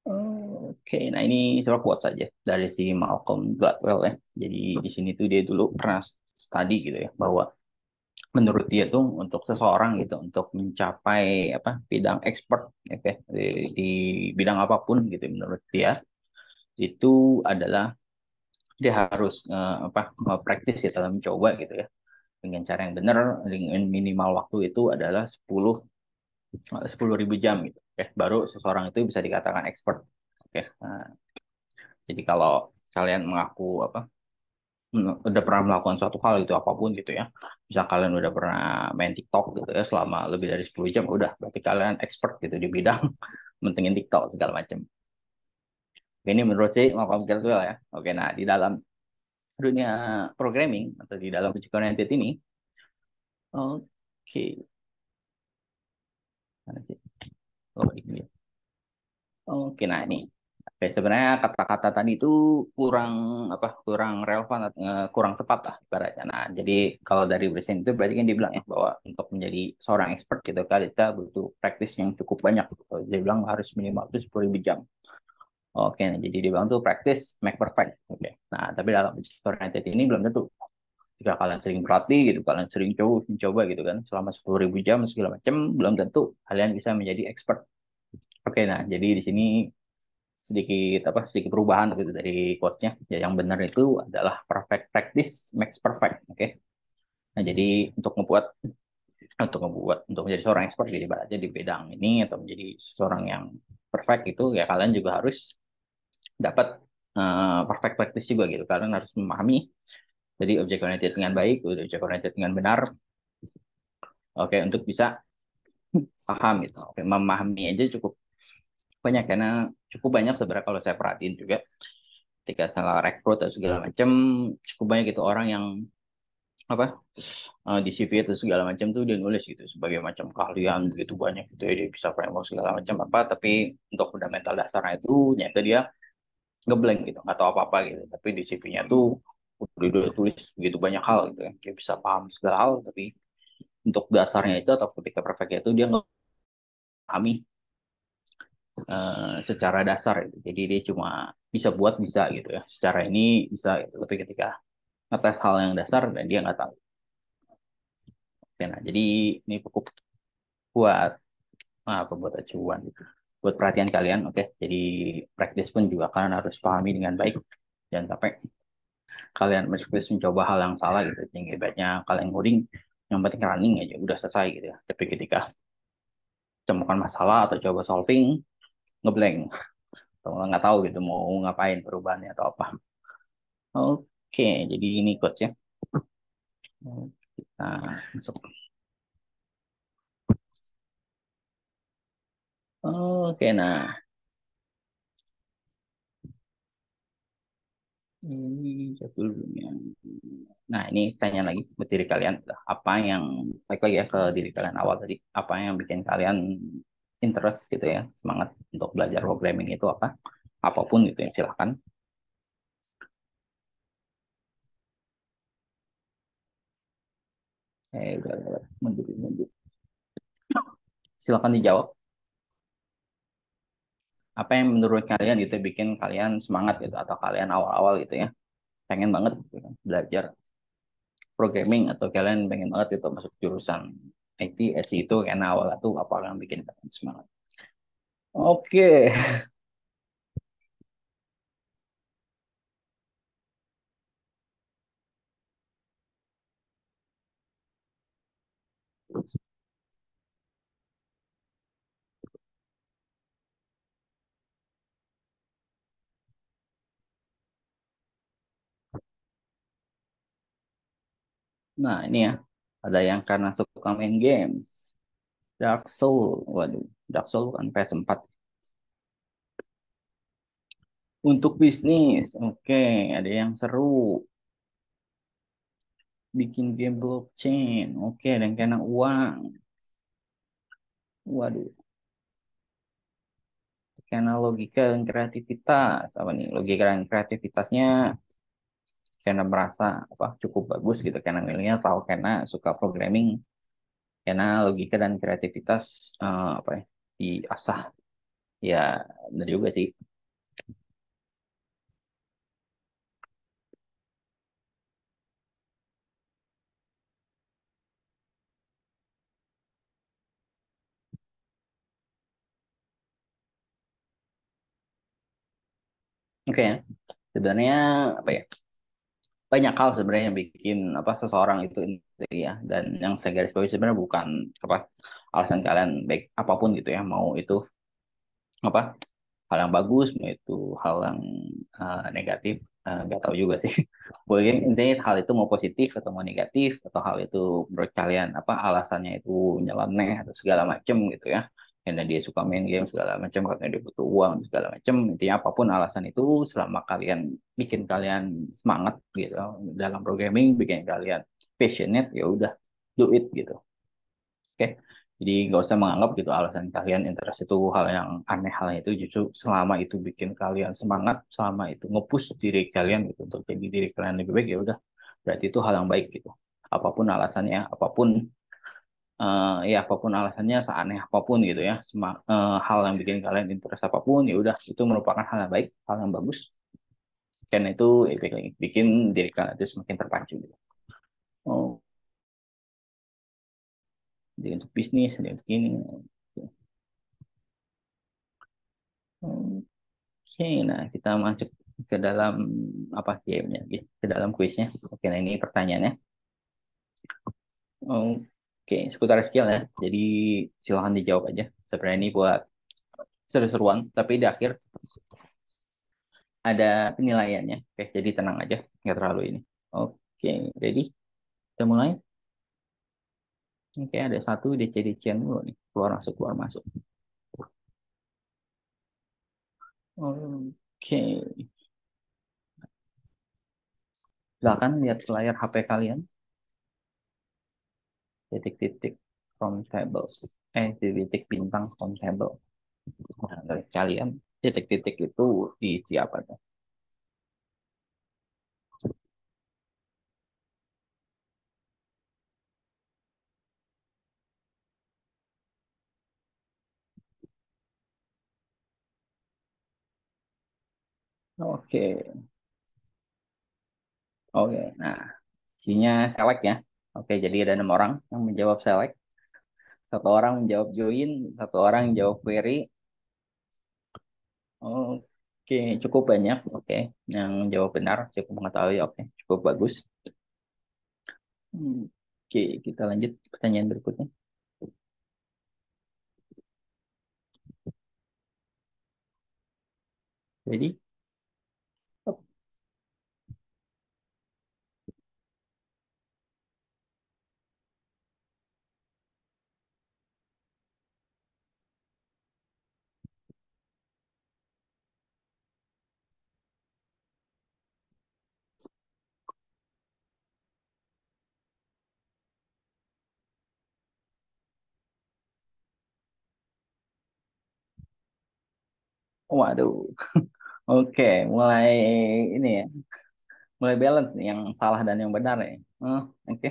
Oke, nah ini saya kuat saja dari si Malcolm Gladwell ya. Jadi di sini tuh dia dulu pernah tadi gitu ya bahwa menurut dia tuh untuk seseorang gitu untuk mencapai apa bidang expert oke gitu ya, di, di bidang apapun gitu menurut dia itu adalah dia harus uh, apa praktis ya dalam mencoba gitu ya dengan cara yang benar dengan minimal waktu itu adalah 10 eh, sepuluh ribu jam gitu ya baru seseorang itu bisa dikatakan expert gitu ya nah, jadi kalau kalian mengaku apa udah pernah melakukan suatu hal gitu apapun gitu ya bisa kalian udah pernah main TikTok gitu ya selama lebih dari 10 jam udah berarti kalian expert gitu di bidang mentingin TikTok segala macam ini menurut sih Malcolm Gladwell ya oke nah di dalam dunia programming atau di dalam digital oriented ini oke okay. oh ini oke nah ini Oke, sebenarnya kata-kata tadi itu kurang apa kurang relevan eh, kurang tepat lah ibaratnya. Nah, jadi kalau dari presiden itu berarti kan dibilang ya bahwa untuk menjadi seorang expert gitu kan kita butuh praktis yang cukup banyak. Gitu. Dia bilang harus minimal itu sepuluh ribu jam. Oke, nah, jadi dia bilang tuh praktis make perfect. Oke. Nah, tapi dalam digital ini belum tentu. Jika kalian sering berlatih gitu, kalian sering coba, coba gitu kan selama sepuluh ribu jam segala macam, belum tentu kalian bisa menjadi expert. Oke, nah jadi di sini sedikit apa sedikit perubahan gitu dari quote-nya. Ya, yang benar itu adalah perfect practice makes perfect, oke. Okay? Nah, jadi untuk membuat untuk membuat untuk menjadi seorang expert jadi gitu, ibaratnya di bidang ini atau menjadi seorang yang perfect itu ya kalian juga harus dapat uh, perfect practice juga gitu. Kalian harus memahami jadi object oriented dengan baik, object oriented dengan benar. Oke, okay, untuk bisa paham gitu. Oke, memahami aja cukup banyak karena ya. cukup banyak sebenarnya kalau saya perhatiin juga ketika salah rekrut atau segala macam cukup banyak gitu orang yang apa eh, di CV atau segala macam tuh dia nulis gitu sebagai macam keahlian begitu banyak gitu ya dia bisa framework segala macam apa tapi untuk fundamental dasarnya itu nyata dia ngeblank gitu atau apa apa gitu tapi di CV-nya tuh udah, udah tulis begitu banyak hal gitu kan dia bisa paham segala hal tapi untuk dasarnya itu atau ketika perfect itu dia nggak kami Eh, secara dasar gitu. jadi dia cuma bisa buat bisa gitu ya secara ini bisa gitu. tapi ketika ngetes hal yang dasar dan dia nggak tahu oke nah jadi ini cukup buat apa buat acuan gitu buat perhatian kalian oke okay? jadi practice pun juga kalian harus pahami dengan baik jangan sampai kalian meskipun mencoba hal yang salah gitu tinggi hebatnya kalian coding yang penting running aja udah selesai gitu ya tapi ketika temukan masalah atau coba solving ngeblank atau nggak tahu gitu mau ngapain perubahannya atau apa oke jadi ini coach ya kita masuk oke nah ini jadwal Nah, ini tanya lagi buat diri kalian. Apa yang, baik lagi ya ke diri kalian awal tadi. Apa yang bikin kalian interest gitu ya semangat untuk belajar programming itu apa apapun gitu ya silahkan eh, silahkan dijawab apa yang menurut kalian itu ya, bikin kalian semangat gitu atau kalian awal-awal gitu ya pengen banget gitu, kan belajar programming atau kalian pengen banget gitu masuk jurusan IT as itu kan awal itu apa yang bikin kalian semangat oke Nah, ini ya ada yang karena suka main games Dark Soul waduh Dark Soul kan PS4 untuk bisnis oke okay. ada yang seru bikin game blockchain oke okay. dan kena uang waduh karena logika dan kreativitas apa nih logika dan kreativitasnya karena merasa apa cukup bagus gitu. karena miliknya tahu karena suka programming. karena logika dan kreativitas uh, apa ya diasah. Ya benar juga sih. Oke, okay. Ya. sebenarnya apa ya? banyak hal sebenarnya yang bikin apa seseorang itu insecure ya dan yang saya garis bawahi sebenarnya bukan apa alasan kalian baik apapun gitu ya mau itu apa hal yang bagus mau itu hal yang uh, negatif eh, nggak uh, tahu juga sih mungkin intinya hal itu mau positif atau mau negatif atau hal itu menurut kalian apa alasannya itu nyeleneh atau segala macem gitu ya karena dia suka main game segala macam karena dia butuh uang segala macam intinya apapun alasan itu selama kalian bikin kalian semangat gitu dalam programming bikin kalian passionate ya udah do it gitu oke okay? jadi nggak usah menganggap gitu alasan kalian interest itu hal yang aneh hal itu justru selama itu bikin kalian semangat selama itu ngepush diri kalian gitu untuk jadi diri kalian lebih baik ya udah berarti itu hal yang baik gitu apapun alasannya apapun uh, ya apapun alasannya seaneh apapun gitu ya sema, uh, hal yang bikin kalian interest apapun ya udah itu merupakan hal yang baik hal yang bagus karena itu bikin, bikin diri kalian itu semakin terpacu gitu. Oh. Jadi untuk bisnis, jadi untuk ini. Gitu. Oke, nah kita masuk ke dalam apa gamenya, ke dalam kuisnya. Oke, nah ini pertanyaannya. Oke. Oke, seputar skill ya. Jadi silahkan dijawab aja. Sebenarnya ini buat seru-seruan, tapi di akhir ada penilaiannya. Oke, jadi tenang aja, nggak terlalu ini. Oke, ready? Kita mulai. Oke, ada satu dc dc dulu nih. Keluar masuk, keluar masuk. Oke. Silahkan lihat layar HP kalian titik-titik from table eh titik-titik bintang from table nah, kalian titik-titik itu diisi apa tuh Oke. Okay. Oke, okay. nah, isinya select ya. Oke, jadi ada enam orang yang menjawab select. Satu orang menjawab join, satu orang jawab query. Oke, cukup banyak. Oke, yang jawab benar cukup mengetahui. Oke, cukup bagus. Oke, kita lanjut pertanyaan berikutnya. Jadi, Waduh. Oke, mulai ini ya. Mulai balance nih yang salah dan yang benar ya. Hmm, oke.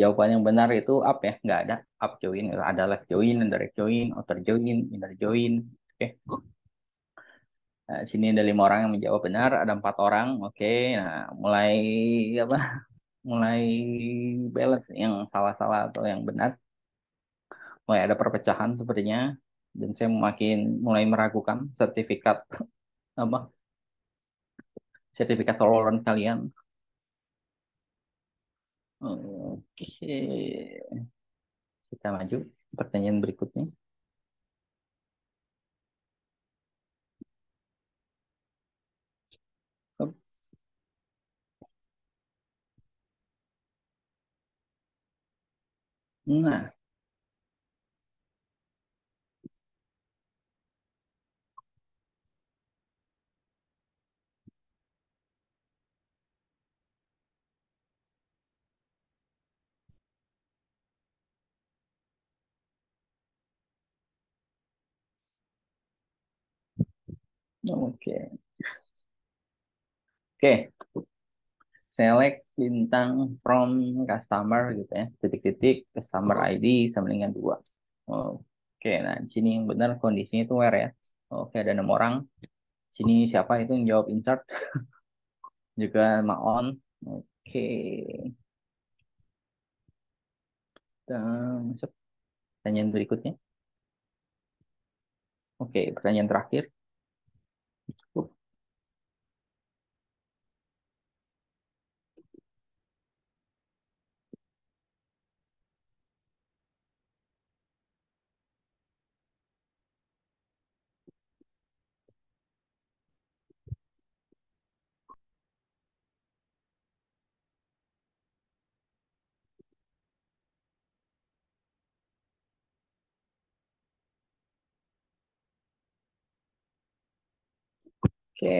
Jawaban yang benar itu up ya, nggak ada up join, ada left join, indirect join, outer join, inner join. Oke. Nah, sini ada lima orang yang menjawab benar, ada empat orang. Oke, nah mulai apa? Mulai balance yang salah-salah atau yang benar. Mulai ada perpecahan sepertinya dan saya makin mulai meragukan sertifikat apa sertifikat soloran kalian. Oke, kita maju pertanyaan berikutnya. Nah, Oke. Oke. Select bintang from customer gitu ya. Titik-titik customer ID sama dengan dua. Oke, nah di sini yang benar kondisinya itu where ya. Oke, ada enam orang. Di sini siapa itu yang jawab insert. Juga on. Oke. masuk pertanyaan berikutnya. Oke, pertanyaan terakhir. Oke.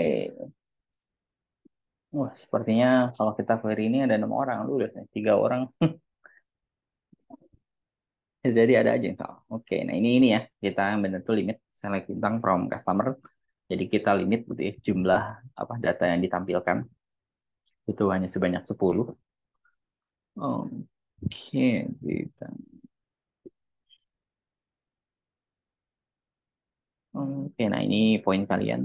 Wah, sepertinya kalau kita query ini ada enam orang. Lu lihat, tiga orang. Ya, jadi ada aja yang salah. Oke, nah ini ini ya. Kita benar tuh limit select bintang from customer. Jadi kita limit gitu ya, jumlah apa data yang ditampilkan. Itu hanya sebanyak 10. Oke, kita Oke, nah ini poin kalian.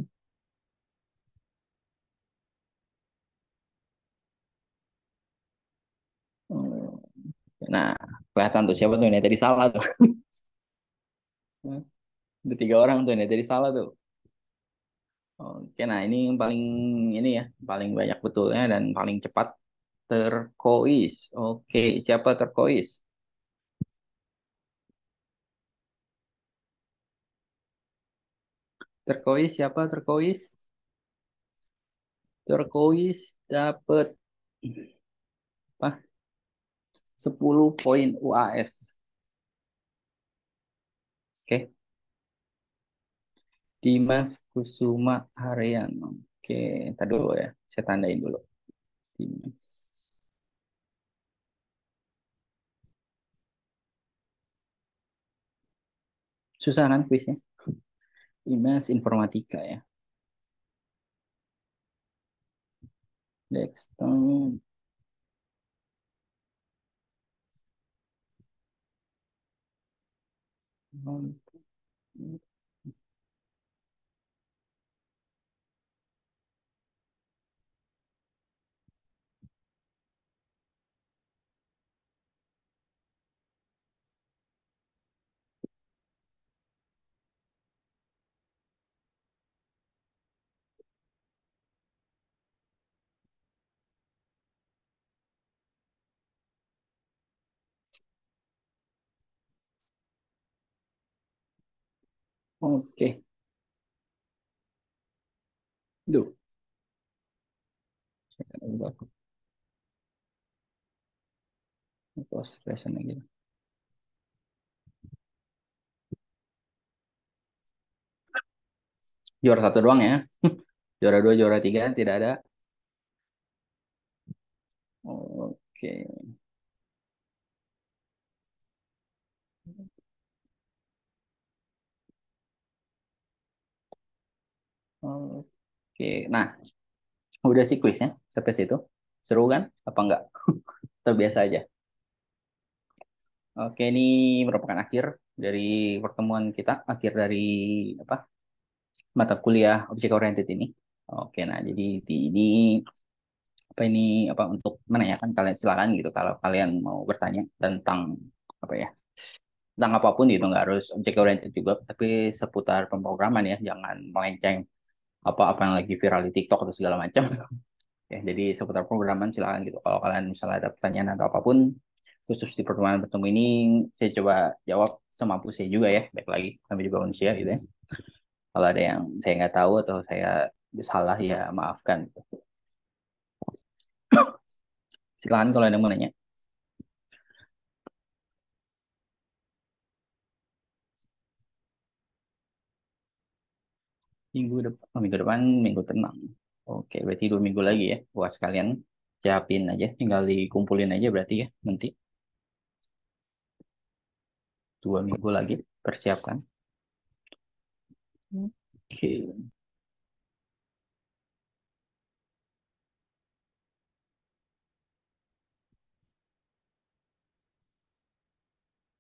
Nah, kelihatan tuh siapa tuh ini tadi salah tuh. Ada tiga orang tuh ini tadi salah tuh. Oke, nah ini yang paling ini ya, paling banyak betulnya dan paling cepat terkois. Oke, siapa terkois? Terkois siapa terkois? Terkois dapat 10 poin UAS. Oke. Okay. Dimas Kusuma Haryan. Oke, okay. tadi dulu ya. Saya tandain dulu. Dimas. Susah kan kuisnya? Dimas Informatika ya. time. Muito, muito Oke. Duh. Saya akan ubah. Close lesson lagi. Juara satu doang ya. juara dua, juara tiga, tidak ada. Oke. Oke, nah udah sih kuisnya sampai situ. Seru kan? Apa enggak? Atau biasa aja? Oke, ini merupakan akhir dari pertemuan kita, akhir dari apa mata kuliah objek oriented ini. Oke, nah jadi di ini apa ini apa untuk menanyakan kalian silakan gitu kalau kalian mau bertanya tentang apa ya tentang apapun itu nggak harus objek oriented juga tapi seputar pemrograman ya jangan melenceng apa apa yang lagi viral di TikTok atau segala macam ya jadi seputar programan silakan gitu kalau kalian misalnya ada pertanyaan atau apapun khusus di pertemuan pertemuan ini saya coba jawab semampu saya juga ya baik lagi kami juga manusia gitu ya kalau ada yang saya nggak tahu atau saya salah ya maafkan Silahkan kalau ada yang mau nanya Minggu depan, oh, minggu depan minggu tenang. Oke, berarti dua minggu lagi ya. buat sekalian siapin aja, tinggal dikumpulin aja berarti ya nanti. Dua minggu lagi persiapkan. Hmm. Oke.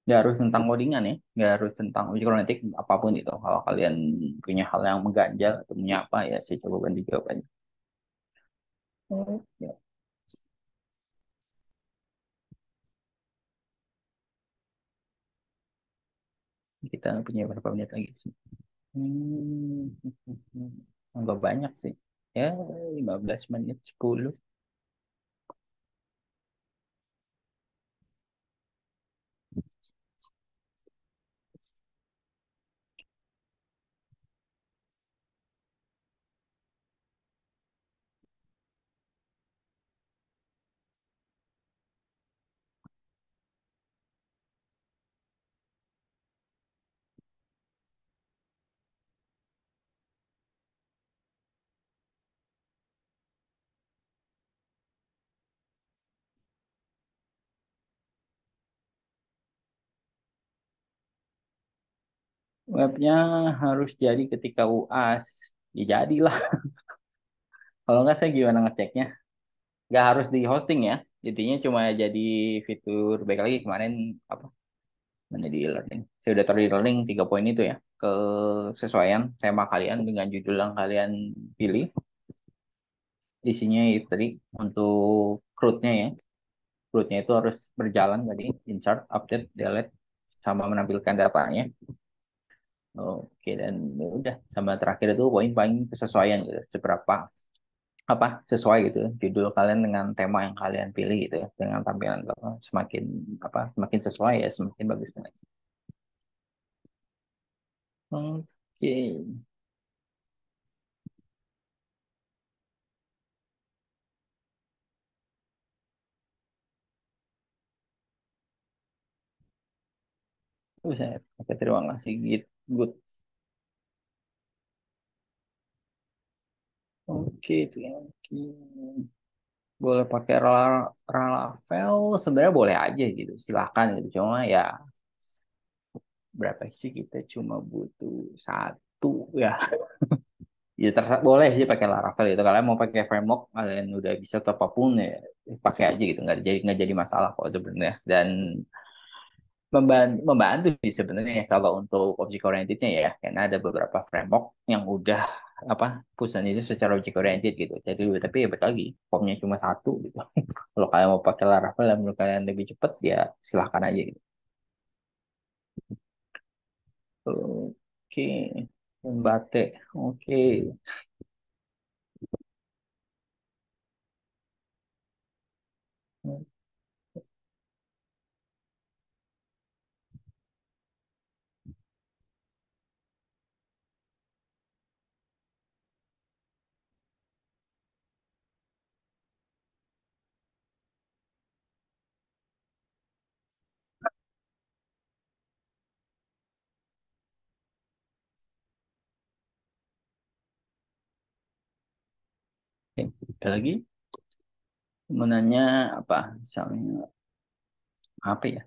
nggak harus tentang codingan ya nggak harus tentang mikronetik apapun itu kalau kalian punya hal yang mengganjal atau punya apa ya saya coba bantu jawabannya hmm. ya. kita punya berapa menit lagi sih hmm. nggak banyak sih ya 15 menit 10 webnya harus jadi ketika UAS ya jadilah kalau nggak saya gimana ngeceknya nggak harus di hosting ya jadinya cuma jadi fitur baik lagi kemarin apa mana di learning saya udah taruh di learning tiga poin itu ya kesesuaian tema kalian dengan judul yang kalian pilih isinya itu tadi untuk rootnya ya rootnya itu harus berjalan tadi insert update delete sama menampilkan datanya Oke dan ya udah sama terakhir itu poin paling kesesuaian gitu seberapa apa sesuai gitu judul kalian dengan tema yang kalian pilih gitu ya, dengan tampilan apa semakin apa semakin sesuai ya semakin bagus nilai. Gitu. Oke. okay. pakai terima kasih gitu good. Oke, itu yang boleh pakai Laravel sebenarnya boleh aja gitu, silahkan gitu. Cuma ya berapa sih kita cuma butuh satu ya. ya terserah boleh sih pakai Laravel itu. Kalian mau pakai framework kalian udah bisa atau apapun ya pakai aja gitu, nggak jadi nggak jadi masalah kok sebenarnya. Dan membantu, membantu sih sebenarnya ya kalau untuk object orientednya ya karena ada beberapa framework yang udah apa pusat itu secara object oriented gitu jadi tapi ya betul lagi formnya cuma satu gitu kalau kalian mau pakai Laravel dan menurut kalian lebih cepat ya silahkan aja gitu oke okay. Mbate oke okay. ada lagi menanya apa misalnya apa ya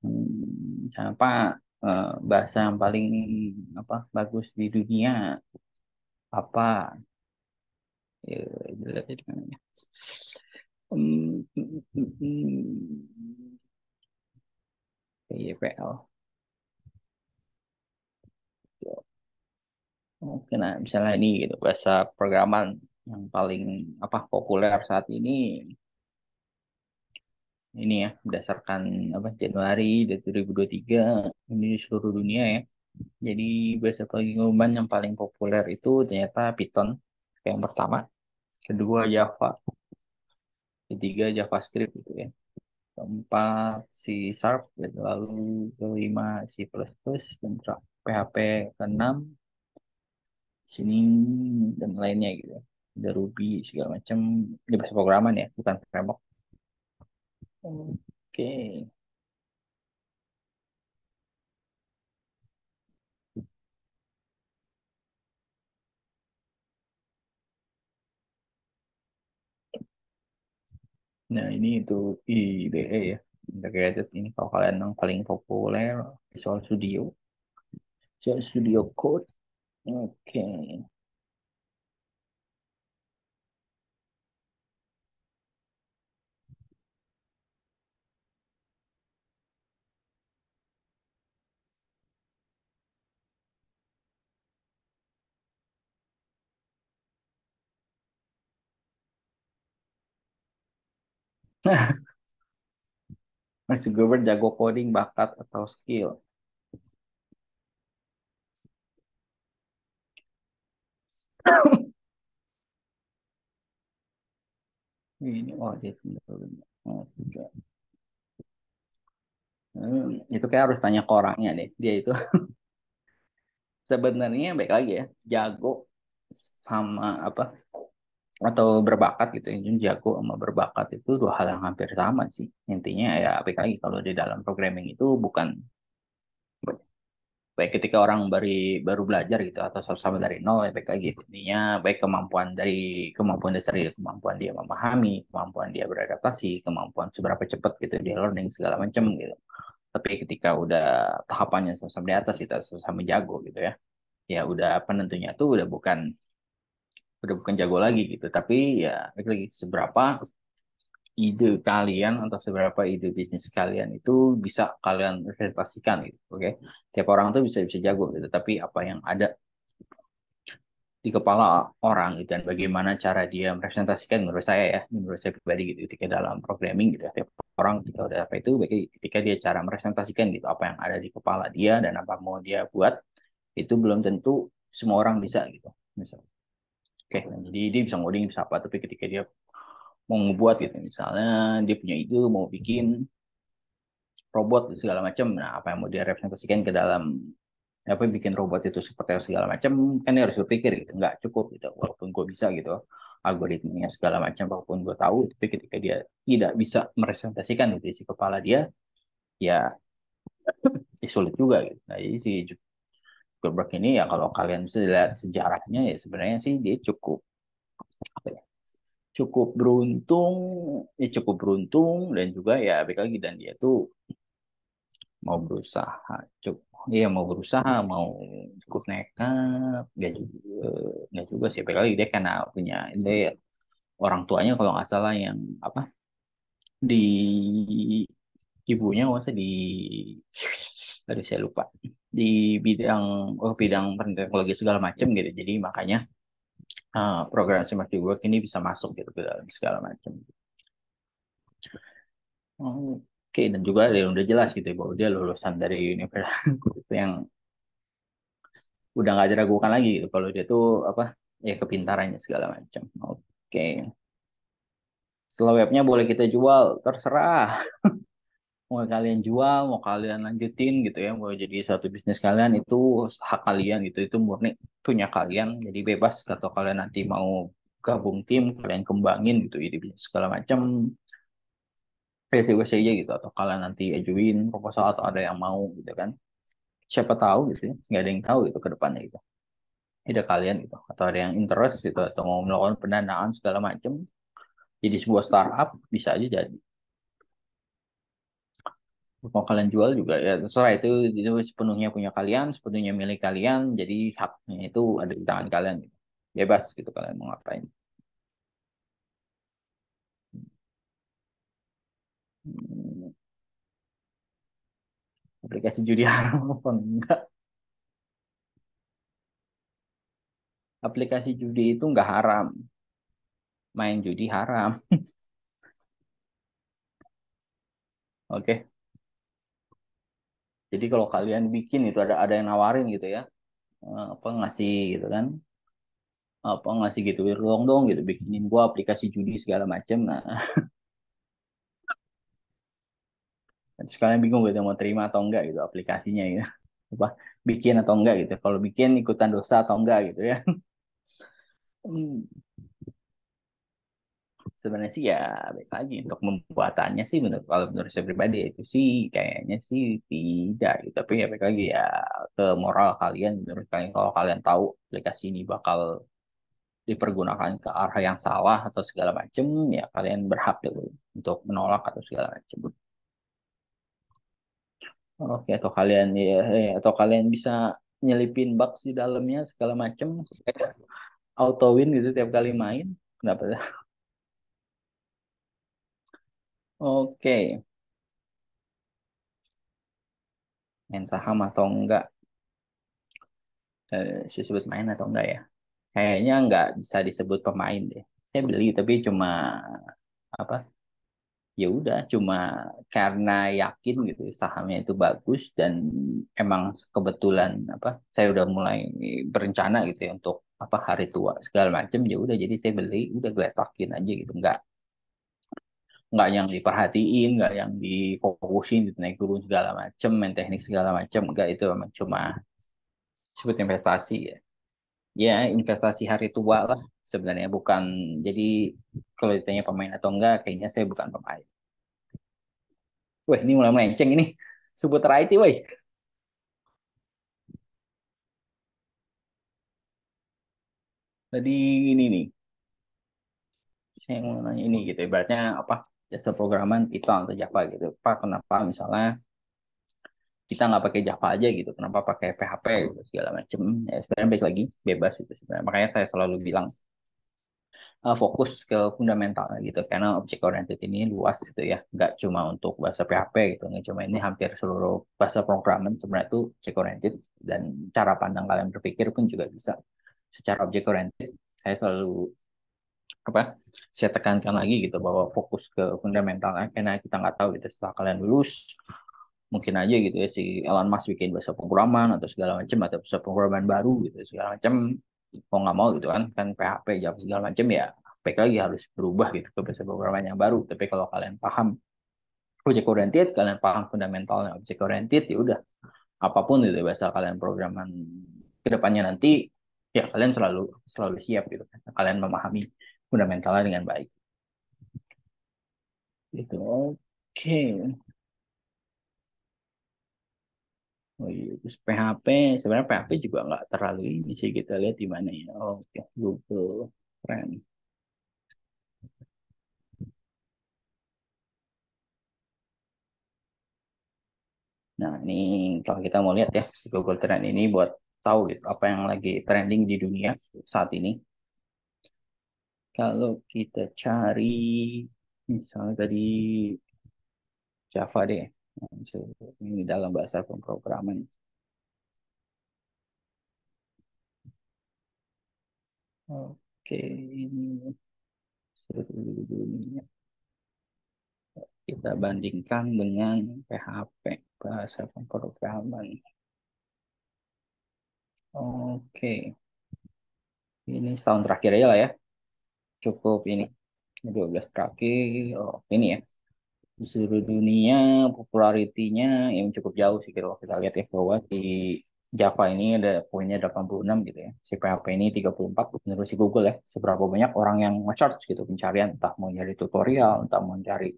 hmm, siapa apa eh, bahasa yang paling apa bagus di dunia apa ya, di hmm, hmm, hmm, hmm. Oke, nah misalnya ini gitu bahasa programan yang paling apa populer saat ini ini ya berdasarkan apa Januari 2023 ini di seluruh dunia ya. Jadi bahasa pengumuman yang paling populer itu ternyata Python yang pertama, kedua Java, ketiga JavaScript gitu ya keempat C Sharp, lalu kelima C++, dan PHP keenam Sini dan lainnya gitu. Ada Ruby segala macam di bahasa programan ya, bukan framework. Oke. Okay. Nah, ini itu IDE ya, integrated ini kalau kalian yang paling populer Visual Studio. Visual Studio Code Oke. Okay. Masih gue jago coding, bakat, atau skill. ini oh, oh, hmm, itu kayak harus tanya ke orangnya deh dia itu sebenarnya baik lagi ya jago sama apa atau berbakat gitu jago sama berbakat itu dua hal yang hampir sama sih intinya ya baik lagi kalau di dalam programming itu bukan baik ketika orang baru baru belajar gitu atau sama-sama hmm. dari nol ya baik gitu, intinya baik kemampuan dari kemampuan dasar dia ya, kemampuan dia memahami kemampuan dia beradaptasi kemampuan seberapa cepat gitu dia learning segala macam gitu tapi ketika udah tahapannya sama-sama di atas kita gitu, sama jago gitu ya ya udah penentunya tuh udah bukan udah bukan jago lagi gitu tapi ya baik lagi seberapa ide kalian atau seberapa ide bisnis kalian itu bisa kalian representasikan gitu, oke? Okay? Tiap orang tuh bisa bisa jago gitu, tapi apa yang ada di kepala orang gitu dan bagaimana cara dia merepresentasikan menurut saya ya, menurut saya pribadi gitu ketika dalam programming gitu ya, tiap orang ketika udah apa itu ketika dia cara merepresentasikan gitu apa yang ada di kepala dia dan apa mau dia buat itu belum tentu semua orang bisa gitu misalnya. Oke, okay, jadi dia bisa ngoding bisa apa, tapi ketika dia mau ngebuat gitu misalnya dia punya ide mau bikin robot segala macam nah apa yang mau dia representasikan ke dalam apa yang bikin robot itu seperti segala macam kan dia harus berpikir gitu nggak cukup gitu walaupun gue bisa gitu algoritmenya segala macam walaupun gue tahu tapi ketika dia tidak bisa merepresentasikan gitu isi kepala dia ya, ya sulit juga gitu nah jadi si Zuckerberg ini ya kalau kalian bisa lihat sejarahnya ya sebenarnya sih dia cukup cukup beruntung, ya cukup beruntung dan juga ya baik lagi dan dia tuh mau berusaha, cukup Iya mau berusaha, mau cukup nekat, dia juga, nggak juga sih. Baik lagi dia karena punya dia orang tuanya kalau nggak salah yang apa di ibunya masa di tadi saya lupa di bidang oh, bidang teknologi segala macam gitu jadi makanya uh, ah, program smart work ini bisa masuk gitu ke dalam segala macam. Oke okay, dan juga dia udah jelas gitu ya, bahwa dia lulusan dari universitas gitu yang udah nggak diragukan lagi gitu kalau dia tuh apa ya kepintarannya segala macam. Oke. Okay. Setelah webnya boleh kita jual terserah. mau kalian jual, mau kalian lanjutin gitu ya, mau jadi satu bisnis kalian itu hak kalian gitu, itu murni punya kalian, jadi bebas atau kalian nanti mau gabung tim, kalian kembangin gitu, jadi segala macam PCWC aja gitu, atau kalian nanti ajuin proposal atau ada yang mau gitu kan, siapa tahu gitu, ya, nggak ada yang tahu gitu ke depannya gitu, tidak kalian gitu, atau ada yang interest gitu, atau mau melakukan pendanaan segala macam, jadi sebuah startup bisa aja jadi mau kalian jual juga ya terserah itu itu sepenuhnya punya kalian sepenuhnya milik kalian jadi haknya itu ada di tangan kalian gitu. bebas gitu kalian mau ngapain hmm. aplikasi judi haram apa enggak aplikasi judi itu enggak haram main judi haram oke okay. Jadi kalau kalian bikin itu ada ada yang nawarin gitu ya, eh, apa ngasih gitu kan, apa ngasih gitu, ruang dong gitu, bikinin gua aplikasi judi segala macem. Nah, terus kalian bingung gitu mau terima atau enggak gitu aplikasinya ya, gitu. apa bikin atau enggak gitu. Kalau bikin ikutan dosa atau enggak gitu ya. Hmm sebenarnya sih ya baik lagi untuk membuatannya sih menurut kalau menurut saya pribadi itu sih kayaknya sih tidak gitu tapi ya baik lagi ya ke moral kalian menurut kalian kalau kalian tahu aplikasi ini bakal dipergunakan ke arah yang salah atau segala macam ya kalian berhak dulu untuk menolak atau segala macam oke atau kalian ya, eh, atau kalian bisa nyelipin box di dalamnya segala macam auto win gitu tiap kali main kenapa Oke. Main saham atau enggak? Eh, saya sebut main atau enggak ya? Kayaknya enggak bisa disebut pemain deh. Saya beli tapi cuma apa? Ya udah, cuma karena yakin gitu ya, sahamnya itu bagus dan emang kebetulan apa? Saya udah mulai berencana gitu ya untuk apa hari tua segala macam ya udah jadi saya beli udah geletakin aja gitu enggak nggak yang diperhatiin, nggak yang difokusin, naik turun segala macam, main teknik segala macam, nggak itu memang cuma sebut investasi ya. Ya investasi hari tua lah sebenarnya bukan jadi kalau ditanya pemain atau enggak kayaknya saya bukan pemain. Wah ini mulai melenceng ini sebut IT wah jadi ini nih, saya mau nanya ini gitu, ibaratnya apa jasa programan Python atau Java gitu. Pak, kenapa misalnya kita nggak pakai Java aja gitu, kenapa pakai PHP gitu, segala macam. Ya, sebenarnya baik lagi, bebas itu sebenarnya. Makanya saya selalu bilang uh, fokus ke fundamentalnya gitu, karena object oriented ini luas gitu ya, nggak cuma untuk bahasa PHP gitu, nggak cuma ini hampir seluruh bahasa programan sebenarnya itu object oriented dan cara pandang kalian berpikir pun juga bisa secara object oriented. Saya selalu apa saya tekankan lagi gitu bahwa fokus ke fundamentalnya karena kita nggak tahu gitu setelah kalian lulus mungkin aja gitu ya si Elon Musk bikin bahasa pemrograman atau segala macam atau bahasa pemrograman baru gitu segala macam mau nggak mau gitu kan kan PHP jawab segala macam ya baik lagi harus berubah gitu ke bahasa pemrograman yang baru tapi kalau kalian paham object oriented kalian paham fundamentalnya object oriented ya udah apapun itu bahasa kalian programan kedepannya nanti ya kalian selalu selalu siap gitu kan, kalian memahami fundamentalnya dengan baik. Itu oke. Okay. Oh iya, terus PHP sebenarnya PHP juga nggak terlalu ini sih kita lihat di mana ya. Oke, okay. Google Trend. Nah, ini kalau kita mau lihat ya, Google Trend ini buat tahu gitu apa yang lagi trending di dunia saat ini. Kalau kita cari misalnya tadi Java deh. Ini dalam bahasa pemrograman. Oke, ini sebelumnya kita bandingkan dengan PHP bahasa pemrograman. Oke, ini tahun terakhir ya lah ya cukup ini 12 terakhir oh, ini ya di seluruh dunia popularitinya yang cukup jauh sih kalau kita lihat ya bahwa di Java ini ada poinnya 86 gitu ya si PHP ini 34 menurut si Google ya seberapa banyak orang yang nge-search gitu pencarian entah mau nyari tutorial entah mau nyari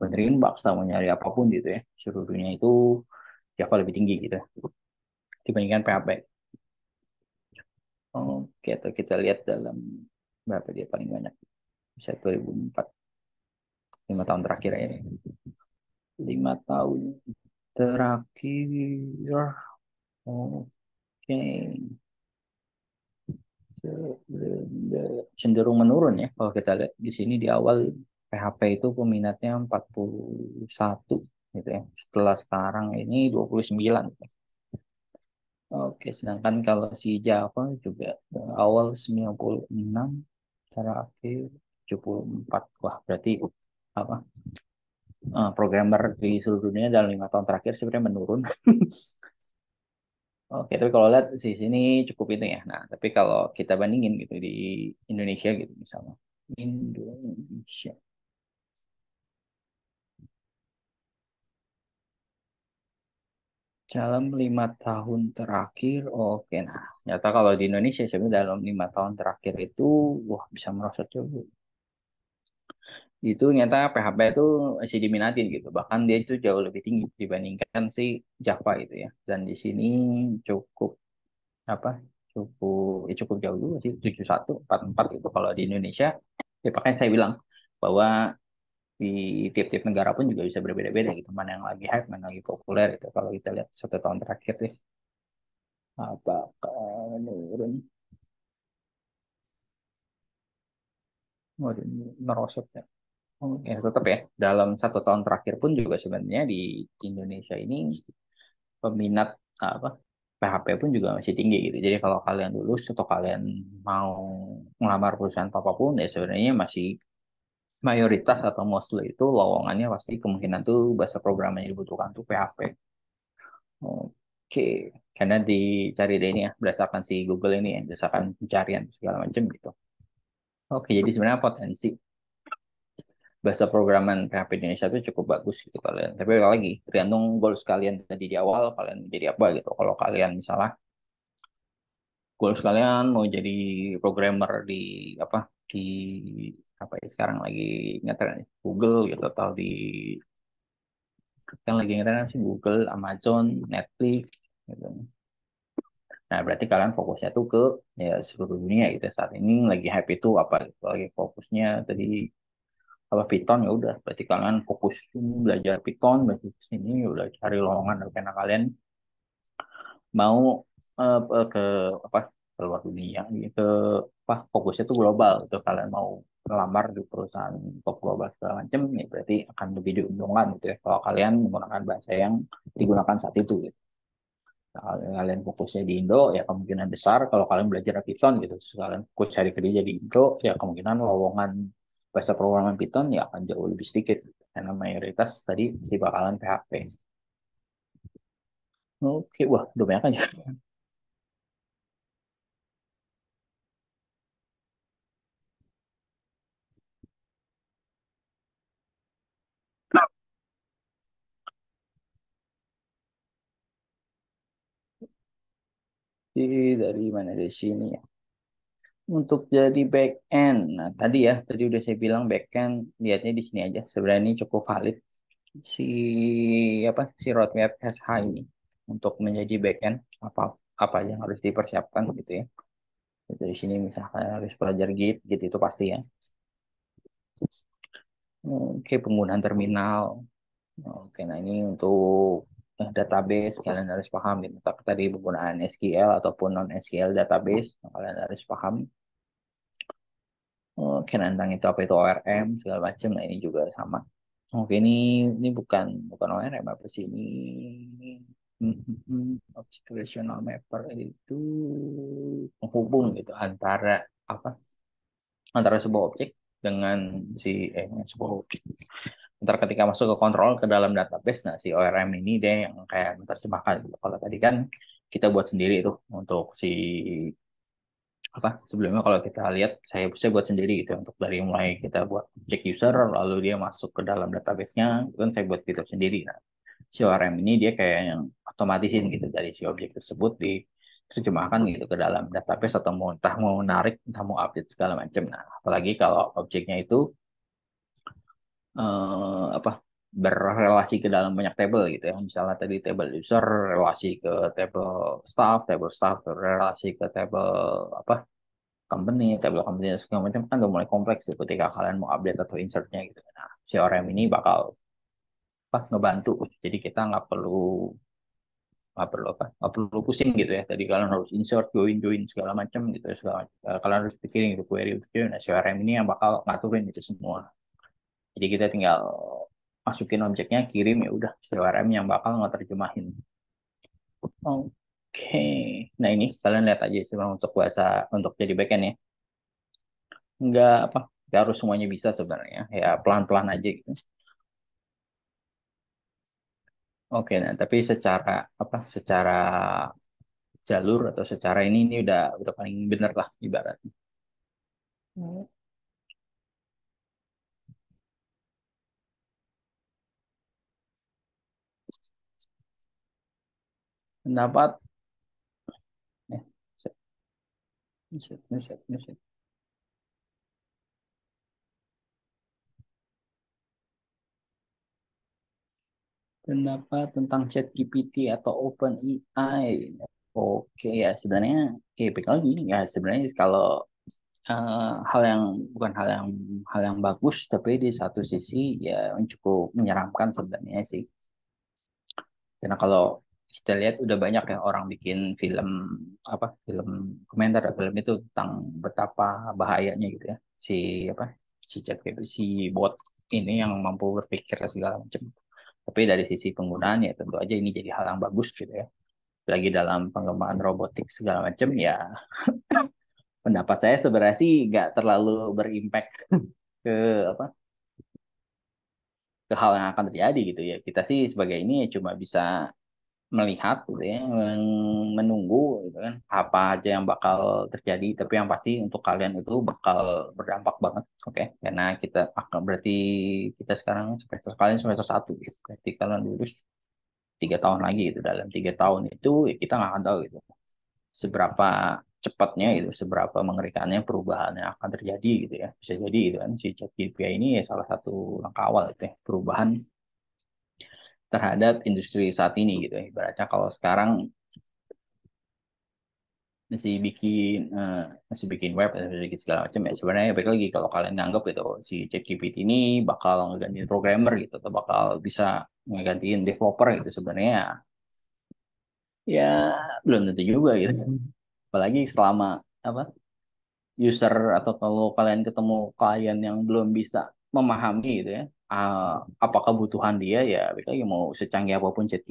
benerin box entah mau nyari apapun gitu ya seluruh dunia itu Java lebih tinggi gitu dibandingkan PHP Oke, atau kita lihat dalam berapa dia paling banyak bisa 2004 lima tahun terakhir ya ini lima tahun terakhir oke okay. cenderung menurun ya kalau kita lihat di sini di awal PHP itu peminatnya 41 gitu ya setelah sekarang ini 29 gitu. Oke, sedangkan kalau si Java juga eh, awal 96 terakhir 74 wah berarti apa uh, programmer di seluruh dunia dalam lima tahun terakhir sebenarnya menurun Oke, tapi kalau lihat di sini cukup itu ya. Nah, tapi kalau kita bandingin gitu di Indonesia gitu misalnya. Indonesia. dalam lima tahun terakhir, oke. Okay. Nah, nyata kalau di Indonesia sebenarnya dalam lima tahun terakhir itu, wah bisa merosot jauh. Itu nyata PHP itu masih diminati gitu. Bahkan dia itu jauh lebih tinggi dibandingkan si Java itu ya. Dan di sini cukup apa? Cukup ya cukup jauh juga sih empat empat itu kalau di Indonesia. Ya pakai saya bilang bahwa di tiap-tiap negara pun juga bisa berbeda-beda gitu mana yang lagi hype mana yang lagi populer itu kalau kita lihat satu tahun terakhir nih apa eh, menurun Waduh, merosot ya. Ya tetap ya, dalam satu tahun terakhir pun juga sebenarnya di Indonesia ini peminat apa PHP pun juga masih tinggi gitu. Jadi kalau kalian lulus atau kalian mau ngelamar perusahaan apapun ya sebenarnya masih mayoritas atau mostly itu lowongannya pasti kemungkinan tuh bahasa program yang dibutuhkan tuh PHP. Oke, karena dicari deh ini ya berdasarkan si Google ini ya, berdasarkan pencarian segala macam gitu. Oke, jadi sebenarnya potensi bahasa programan PHP Indonesia itu cukup bagus gitu kalian. Tapi lagi tergantung goals kalian tadi di awal kalian jadi apa gitu. Kalau kalian misalnya goals kalian mau jadi programmer di apa di apa ya sekarang lagi ngetren Google gitu atau di kan lagi ngetren sih Google, Amazon, Netflix gitu. Nah, berarti kalian fokusnya tuh ke ya seluruh dunia gitu. Saat ini lagi hype itu apa Lagi fokusnya tadi apa Python ya udah berarti kalian fokus belajar Python berarti ke sini udah cari lowongan karena kalian mau uh, ke apa ke luar dunia gitu apa fokusnya tuh global gitu kalian mau melamar di perusahaan top global segala macam ya berarti akan lebih diuntungkan gitu ya kalau kalian menggunakan bahasa yang digunakan saat itu gitu kalian fokusnya di Indo ya kemungkinan besar kalau kalian belajar Python gitu terus kalian fokus cari kerja di Indo ya kemungkinan lowongan bahasa programan Python ya akan jauh lebih sedikit karena mayoritas tadi si bakalan PHP oke wah udah banyak aja dari mana dari sini ya. Untuk jadi back end, nah tadi ya, tadi udah saya bilang back end lihatnya di sini aja. Sebenarnya ini cukup valid si apa si roadmap SH ini untuk menjadi back end apa apa yang harus dipersiapkan gitu ya. Dari sini misalkan harus belajar Git, Git itu pasti ya. Oke, penggunaan terminal. Oke, nah ini untuk Eh, database kalian harus paham di gitu. mata tadi penggunaan SQL ataupun non SQL database kalian harus paham Oke, oh, tentang itu apa itu ORM segala macam. Nah, ini juga sama. Oke, ini ini bukan bukan ORM apa sih ini? Hmm, hmm, hmm, observational mapper itu menghubung gitu antara apa? Antara sebuah objek dengan si eh, wow. ntar ketika masuk ke kontrol ke dalam database nah si ORM ini dia yang kayak menerjemahkan gitu. kalau tadi kan kita buat sendiri itu untuk si apa sebelumnya kalau kita lihat saya bisa buat sendiri gitu ya, untuk dari mulai kita buat cek user lalu dia masuk ke dalam databasenya itu kan saya buat fitur sendiri nah si ORM ini dia kayak yang otomatisin gitu dari si objek tersebut di terjemahkan gitu ke dalam database atau mau entah mau narik entah mau update segala macam nah apalagi kalau objeknya itu eh, apa berrelasi ke dalam banyak table gitu ya misalnya tadi table user relasi ke table staff table staff relasi ke table apa company table company segala macam kan udah mulai kompleks gitu ketika kalian mau update atau insertnya gitu nah CRM ini bakal pas ngebantu jadi kita nggak perlu nggak perlu apa nggak perlu pusing gitu ya tadi kalian harus insert join join segala macam gitu ya segala macam. Eh, kalian harus pikirin itu query untuk join nah, CRM ini yang bakal ngaturin itu semua jadi kita tinggal masukin objeknya kirim ya udah CRM yang bakal ngeterjemahin oke okay. nah ini kalian lihat aja sebenarnya untuk bahasa untuk jadi backend ya nggak apa nggak harus semuanya bisa sebenarnya ya pelan pelan aja gitu Oke, nah tapi secara apa? Secara jalur atau secara ini ini udah udah paling bener lah ibaratnya. Baik. Hmm. Pendapat eh, set, set, set, set. pendapat tentang chat GPT atau open AI oke ya sebenarnya ya baik lagi ya sebenarnya kalau uh, hal yang bukan hal yang hal yang bagus tapi di satu sisi ya cukup menyeramkan sebenarnya sih karena kalau kita lihat udah banyak ya orang bikin film apa film komentar film itu tentang betapa bahayanya gitu ya si apa si chat si bot ini yang mampu berpikir segala macam tapi dari sisi penggunaan ya tentu aja ini jadi hal yang bagus gitu ya. Lagi dalam pengembangan robotik segala macam ya pendapat saya sebenarnya sih nggak terlalu berimpact ke apa ke hal yang akan terjadi gitu ya. Kita sih sebagai ini ya cuma bisa melihat gitu ya menunggu gitu kan apa aja yang bakal terjadi tapi yang pasti untuk kalian itu bakal berdampak banget oke okay? karena kita akan berarti kita sekarang semester kalian semester satu gitu. berarti kalian lulus tiga tahun lagi itu dalam tiga tahun itu ya kita nggak akan tahu gitu seberapa cepatnya itu seberapa mengerikannya perubahan yang akan terjadi gitu ya bisa jadi gitu kan si ChatGPT ini ya salah satu langkah awal itu ya perubahan terhadap industri saat ini gitu ya ibaratnya kalau sekarang masih bikin uh, masih bikin web dan bikin segala macam ya sebenarnya baik lagi kalau kalian nganggap gitu si ChatGPT ini bakal ngeganti programmer gitu atau bakal bisa ngegantiin developer gitu sebenarnya ya belum tentu juga gitu apalagi selama apa user atau kalau kalian ketemu klien yang belum bisa memahami gitu ya uh, apa kebutuhan dia ya mereka mau secanggih apapun chat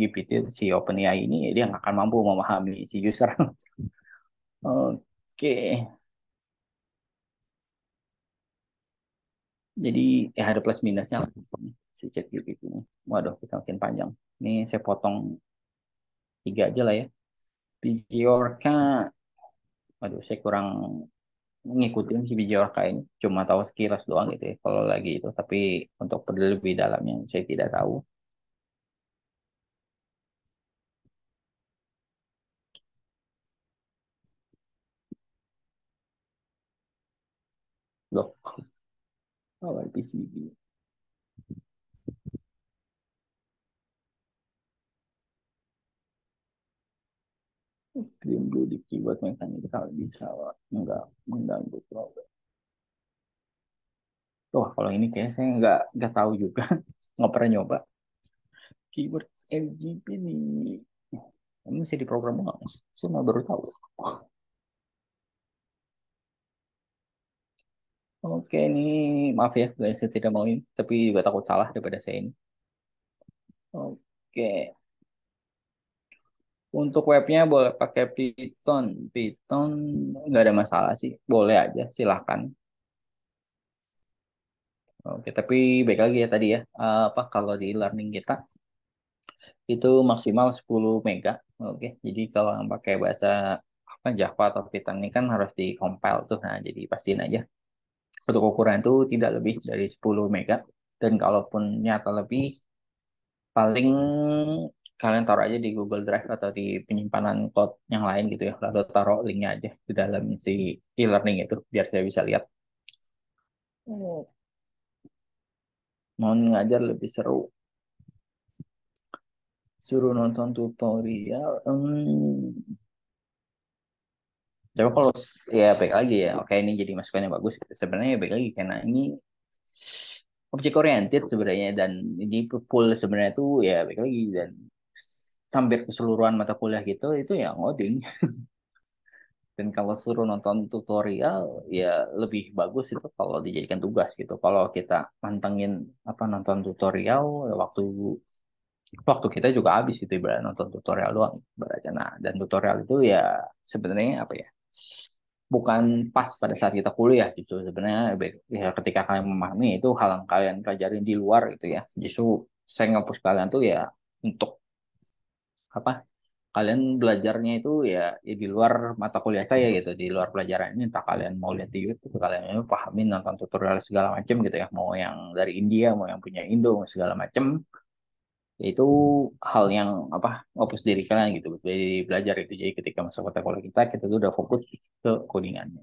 GPT si OpenAI ini dia nggak akan mampu memahami si user. Oke. Okay. Jadi ya ada plus minusnya si chat GPT ini. Waduh, kita makin panjang. Ini saya potong tiga aja lah ya. Bjorka waduh saya kurang ngikutin si biji orka ini cuma tahu sekilas doang gitu ya kalau lagi itu tapi untuk lebih dalamnya saya tidak tahu loh awal PCB screen dulu di keyboard kalau bisa nggak mengganggu program. Wah, kalau ini kayaknya saya nggak nggak tahu juga, nggak pernah nyoba. Keyboard RGB ini. ini masih di program nggak? Saya nggak baru tahu. Oke ini maaf ya guys, saya tidak mau ini, tapi juga takut salah daripada saya ini. Oke. Untuk webnya boleh pakai Python. Python nggak ada masalah sih. Boleh aja, silahkan. Oke, tapi baik lagi ya tadi ya. Eh, apa kalau di learning kita itu maksimal 10 mega. Oke, jadi kalau yang pakai bahasa apa Java atau Python ini kan harus di compile tuh. Nah, jadi pastiin aja untuk ukuran itu tidak lebih dari 10 mega dan kalaupun nyata lebih paling kalian taruh aja di Google Drive atau di penyimpanan cloud yang lain gitu ya lalu taruh linknya aja di dalam si e-learning itu biar saya bisa lihat mau ngajar lebih seru suruh nonton tutorial hmm. Coba kalau ya baik lagi ya, oke ini jadi masukannya bagus. Sebenarnya baik lagi karena ini objek oriented sebenarnya dan ini pool sebenarnya itu ya baik lagi dan hampir keseluruhan mata kuliah gitu itu ya ngoding. Dan kalau suruh nonton tutorial ya lebih bagus itu kalau dijadikan tugas gitu. Kalau kita mantengin apa nonton tutorial ya waktu waktu kita juga habis itu ibarat nonton tutorial doang ibaratnya. Nah, dan tutorial itu ya sebenarnya apa ya? bukan pas pada saat kita kuliah gitu sebenarnya ya ketika kalian memahami itu hal yang kalian pelajarin di luar gitu ya justru saya ngapus kalian tuh ya untuk apa kalian belajarnya itu ya, ya di luar mata kuliah saya hmm. gitu di luar pelajaran ini entah kalian mau lihat di YouTube kalian pahamin nonton tutorial segala macam gitu ya mau yang dari India mau yang punya Indo segala macam ya itu hal yang apa fokus diri kalian gitu jadi belajar itu jadi ketika masuk mata kuliah kita kita tuh udah fokus ke codingannya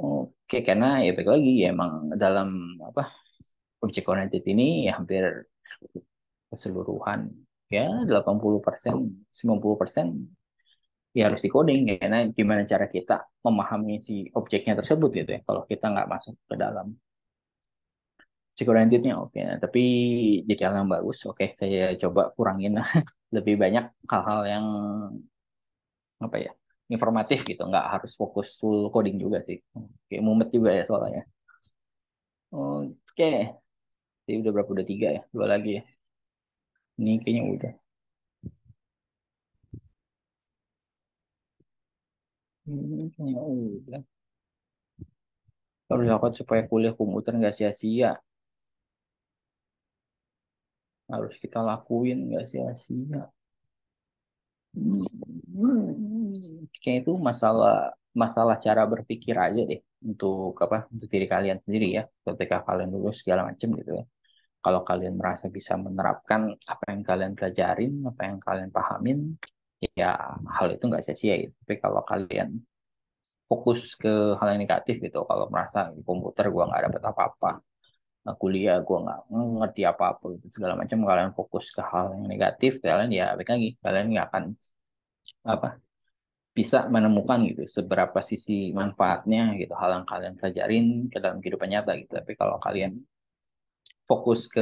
oke karena ya baik lagi ya emang dalam apa object oriented ini ya hampir keseluruhan ya 80 persen 90 persen ya harus ya karena gimana cara kita memahami si objeknya tersebut gitu ya kalau kita nggak masuk ke dalam security-nya oke okay. Nah, tapi jadi hal yang bagus oke okay, saya coba kurangin lebih banyak hal-hal yang apa ya informatif gitu nggak harus fokus full coding juga sih oke okay, mumet juga ya soalnya oke okay. jadi udah berapa udah tiga ya dua lagi ya ini kayaknya udah. Ini kayaknya udah. Harus dilakukan supaya kuliah komputer nggak sia-sia. Harus kita lakuin nggak sia-sia. Kayak itu masalah masalah cara berpikir aja deh untuk apa untuk diri kalian sendiri ya ketika kalian lulus segala macam gitu ya kalau kalian merasa bisa menerapkan apa yang kalian pelajarin, apa yang kalian pahamin, ya hal itu nggak sia-sia Ya. Tapi kalau kalian fokus ke hal yang negatif gitu, kalau merasa komputer gue nggak dapat apa-apa, eh, kuliah gue nggak ngerti apa-apa gitu, segala macam kalian fokus ke hal yang negatif, kalian ya baik lagi, kalian nggak akan apa bisa menemukan gitu seberapa sisi manfaatnya gitu hal yang kalian pelajarin ke dalam kehidupan nyata gitu tapi kalau kalian fokus ke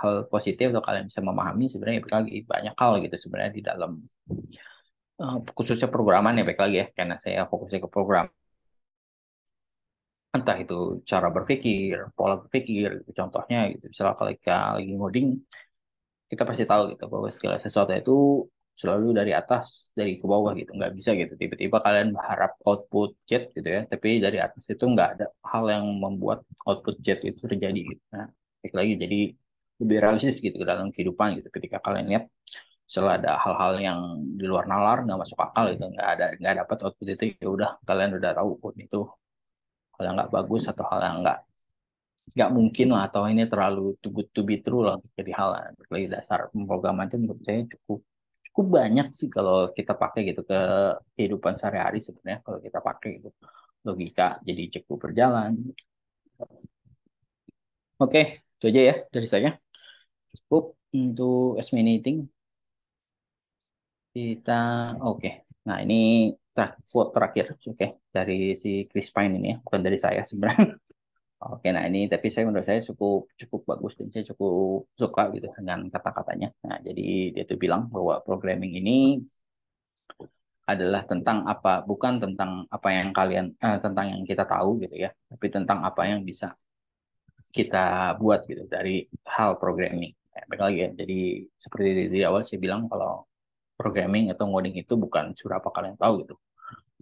hal positif atau kalian bisa memahami sebenarnya ya lagi banyak hal gitu sebenarnya di dalam uh, khususnya programan ya baik lagi ya karena saya fokusnya ke program entah itu cara berpikir pola berpikir gitu. contohnya gitu misalnya kalau kita lagi ngoding kita pasti tahu gitu bahwa segala sesuatu itu selalu dari atas dari ke bawah gitu nggak bisa gitu tiba-tiba kalian berharap output jet gitu ya tapi dari atas itu nggak ada hal yang membuat output jet itu terjadi gitu. Nah, baik lagi jadi lebih realistis gitu dalam kehidupan gitu ketika kalian lihat setelah ada hal-hal yang di luar nalar nggak masuk akal gitu nggak ada nggak dapat output itu ya udah kalian udah tahu pun oh, itu hal yang nggak bagus atau hal yang nggak nggak mungkin lah atau ini terlalu too good to be true lah jadi hal lah. dasar pemrograman itu menurut saya cukup cukup banyak sih kalau kita pakai gitu ke kehidupan sehari-hari sebenarnya kalau kita pakai gitu logika jadi cukup berjalan oke okay. Itu aja ya dari saya. Cukup untuk S meeting. Kita oke. Okay. Nah, ini quote terakhir. Oke, okay. dari si Chris Pine ini ya, bukan dari saya sebenarnya. oke, okay, nah ini tapi saya menurut saya cukup cukup bagus dan saya cukup suka gitu dengan kata-katanya. Nah, jadi dia tuh bilang bahwa programming ini adalah tentang apa bukan tentang apa yang kalian eh, tentang yang kita tahu gitu ya tapi tentang apa yang bisa kita buat gitu dari hal programming. Ya, baik lagi ya. Jadi seperti di awal saya bilang kalau programming atau coding itu bukan sudah apa kalian tahu gitu.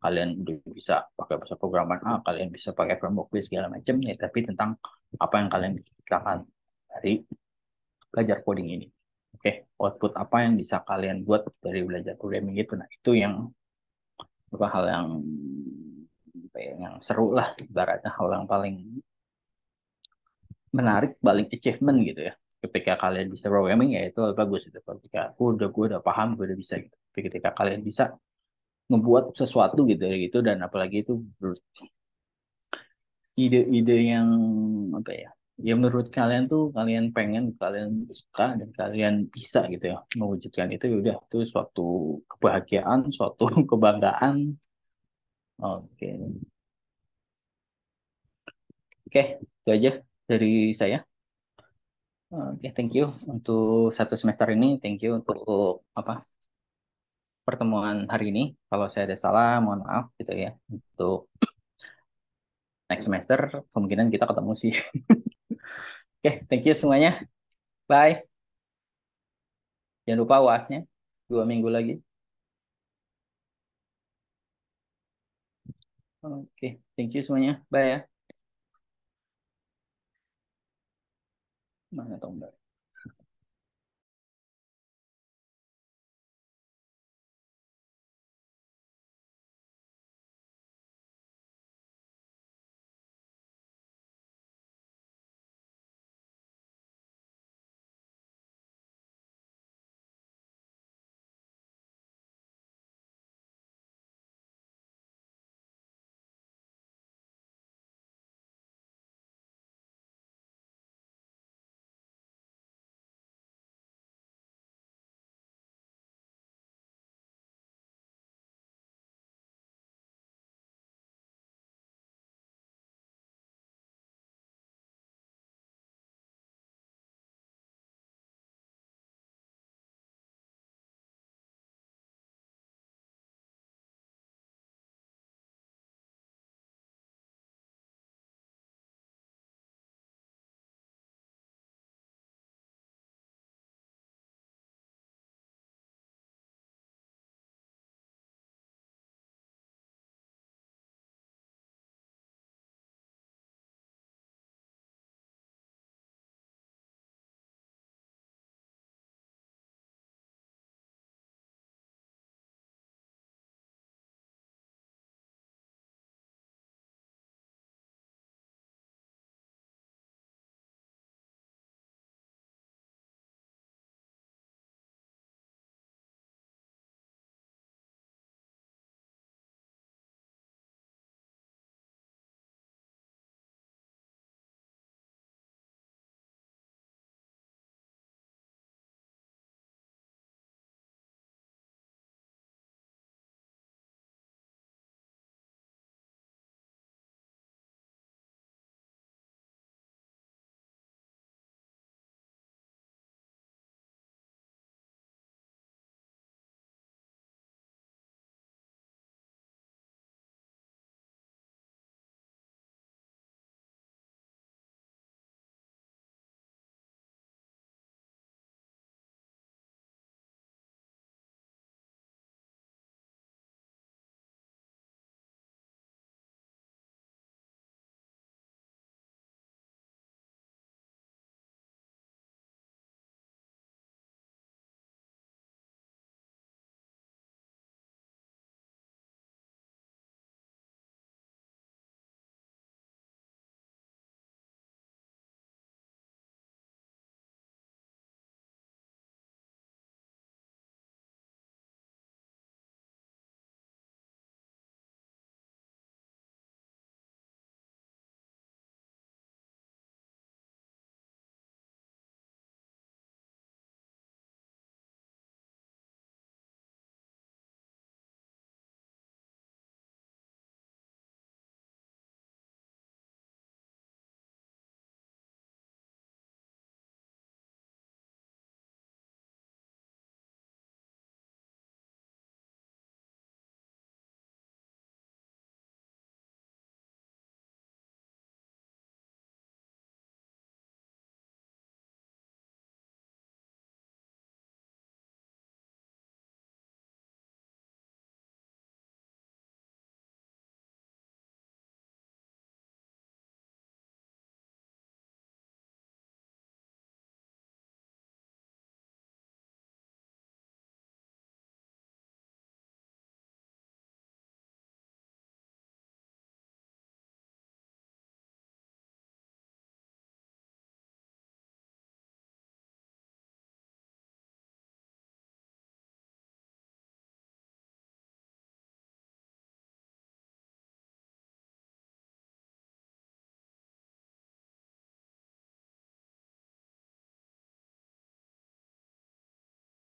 Kalian bisa pakai bahasa programan A, kalian bisa pakai framework B segala macam ya, tapi tentang apa yang kalian ciptakan dari belajar coding ini. Oke, okay. output apa yang bisa kalian buat dari belajar programming itu. Nah, itu yang apa hal yang ya, yang seru lah ibaratnya hal yang paling menarik paling achievement gitu ya ketika kalian bisa programming ya itu bagus itu ketika aku udah gue udah paham gue udah bisa gitu tapi ketika kalian bisa membuat sesuatu gitu ya, gitu dan apalagi itu ide-ide yang apa ya ya menurut kalian tuh kalian pengen kalian suka dan kalian bisa gitu ya mewujudkan itu ya udah itu suatu kebahagiaan suatu kebanggaan oke okay. oke okay, itu aja dari saya. Oke, okay, thank you untuk satu semester ini. Thank you untuk apa pertemuan hari ini. Kalau saya ada salah, mohon maaf gitu ya. Untuk next semester kemungkinan kita ketemu sih. Oke, okay, thank you semuanya. Bye. Jangan lupa wasnya dua minggu lagi. Oke, okay, thank you semuanya. Bye ya. Imagínate, hombre.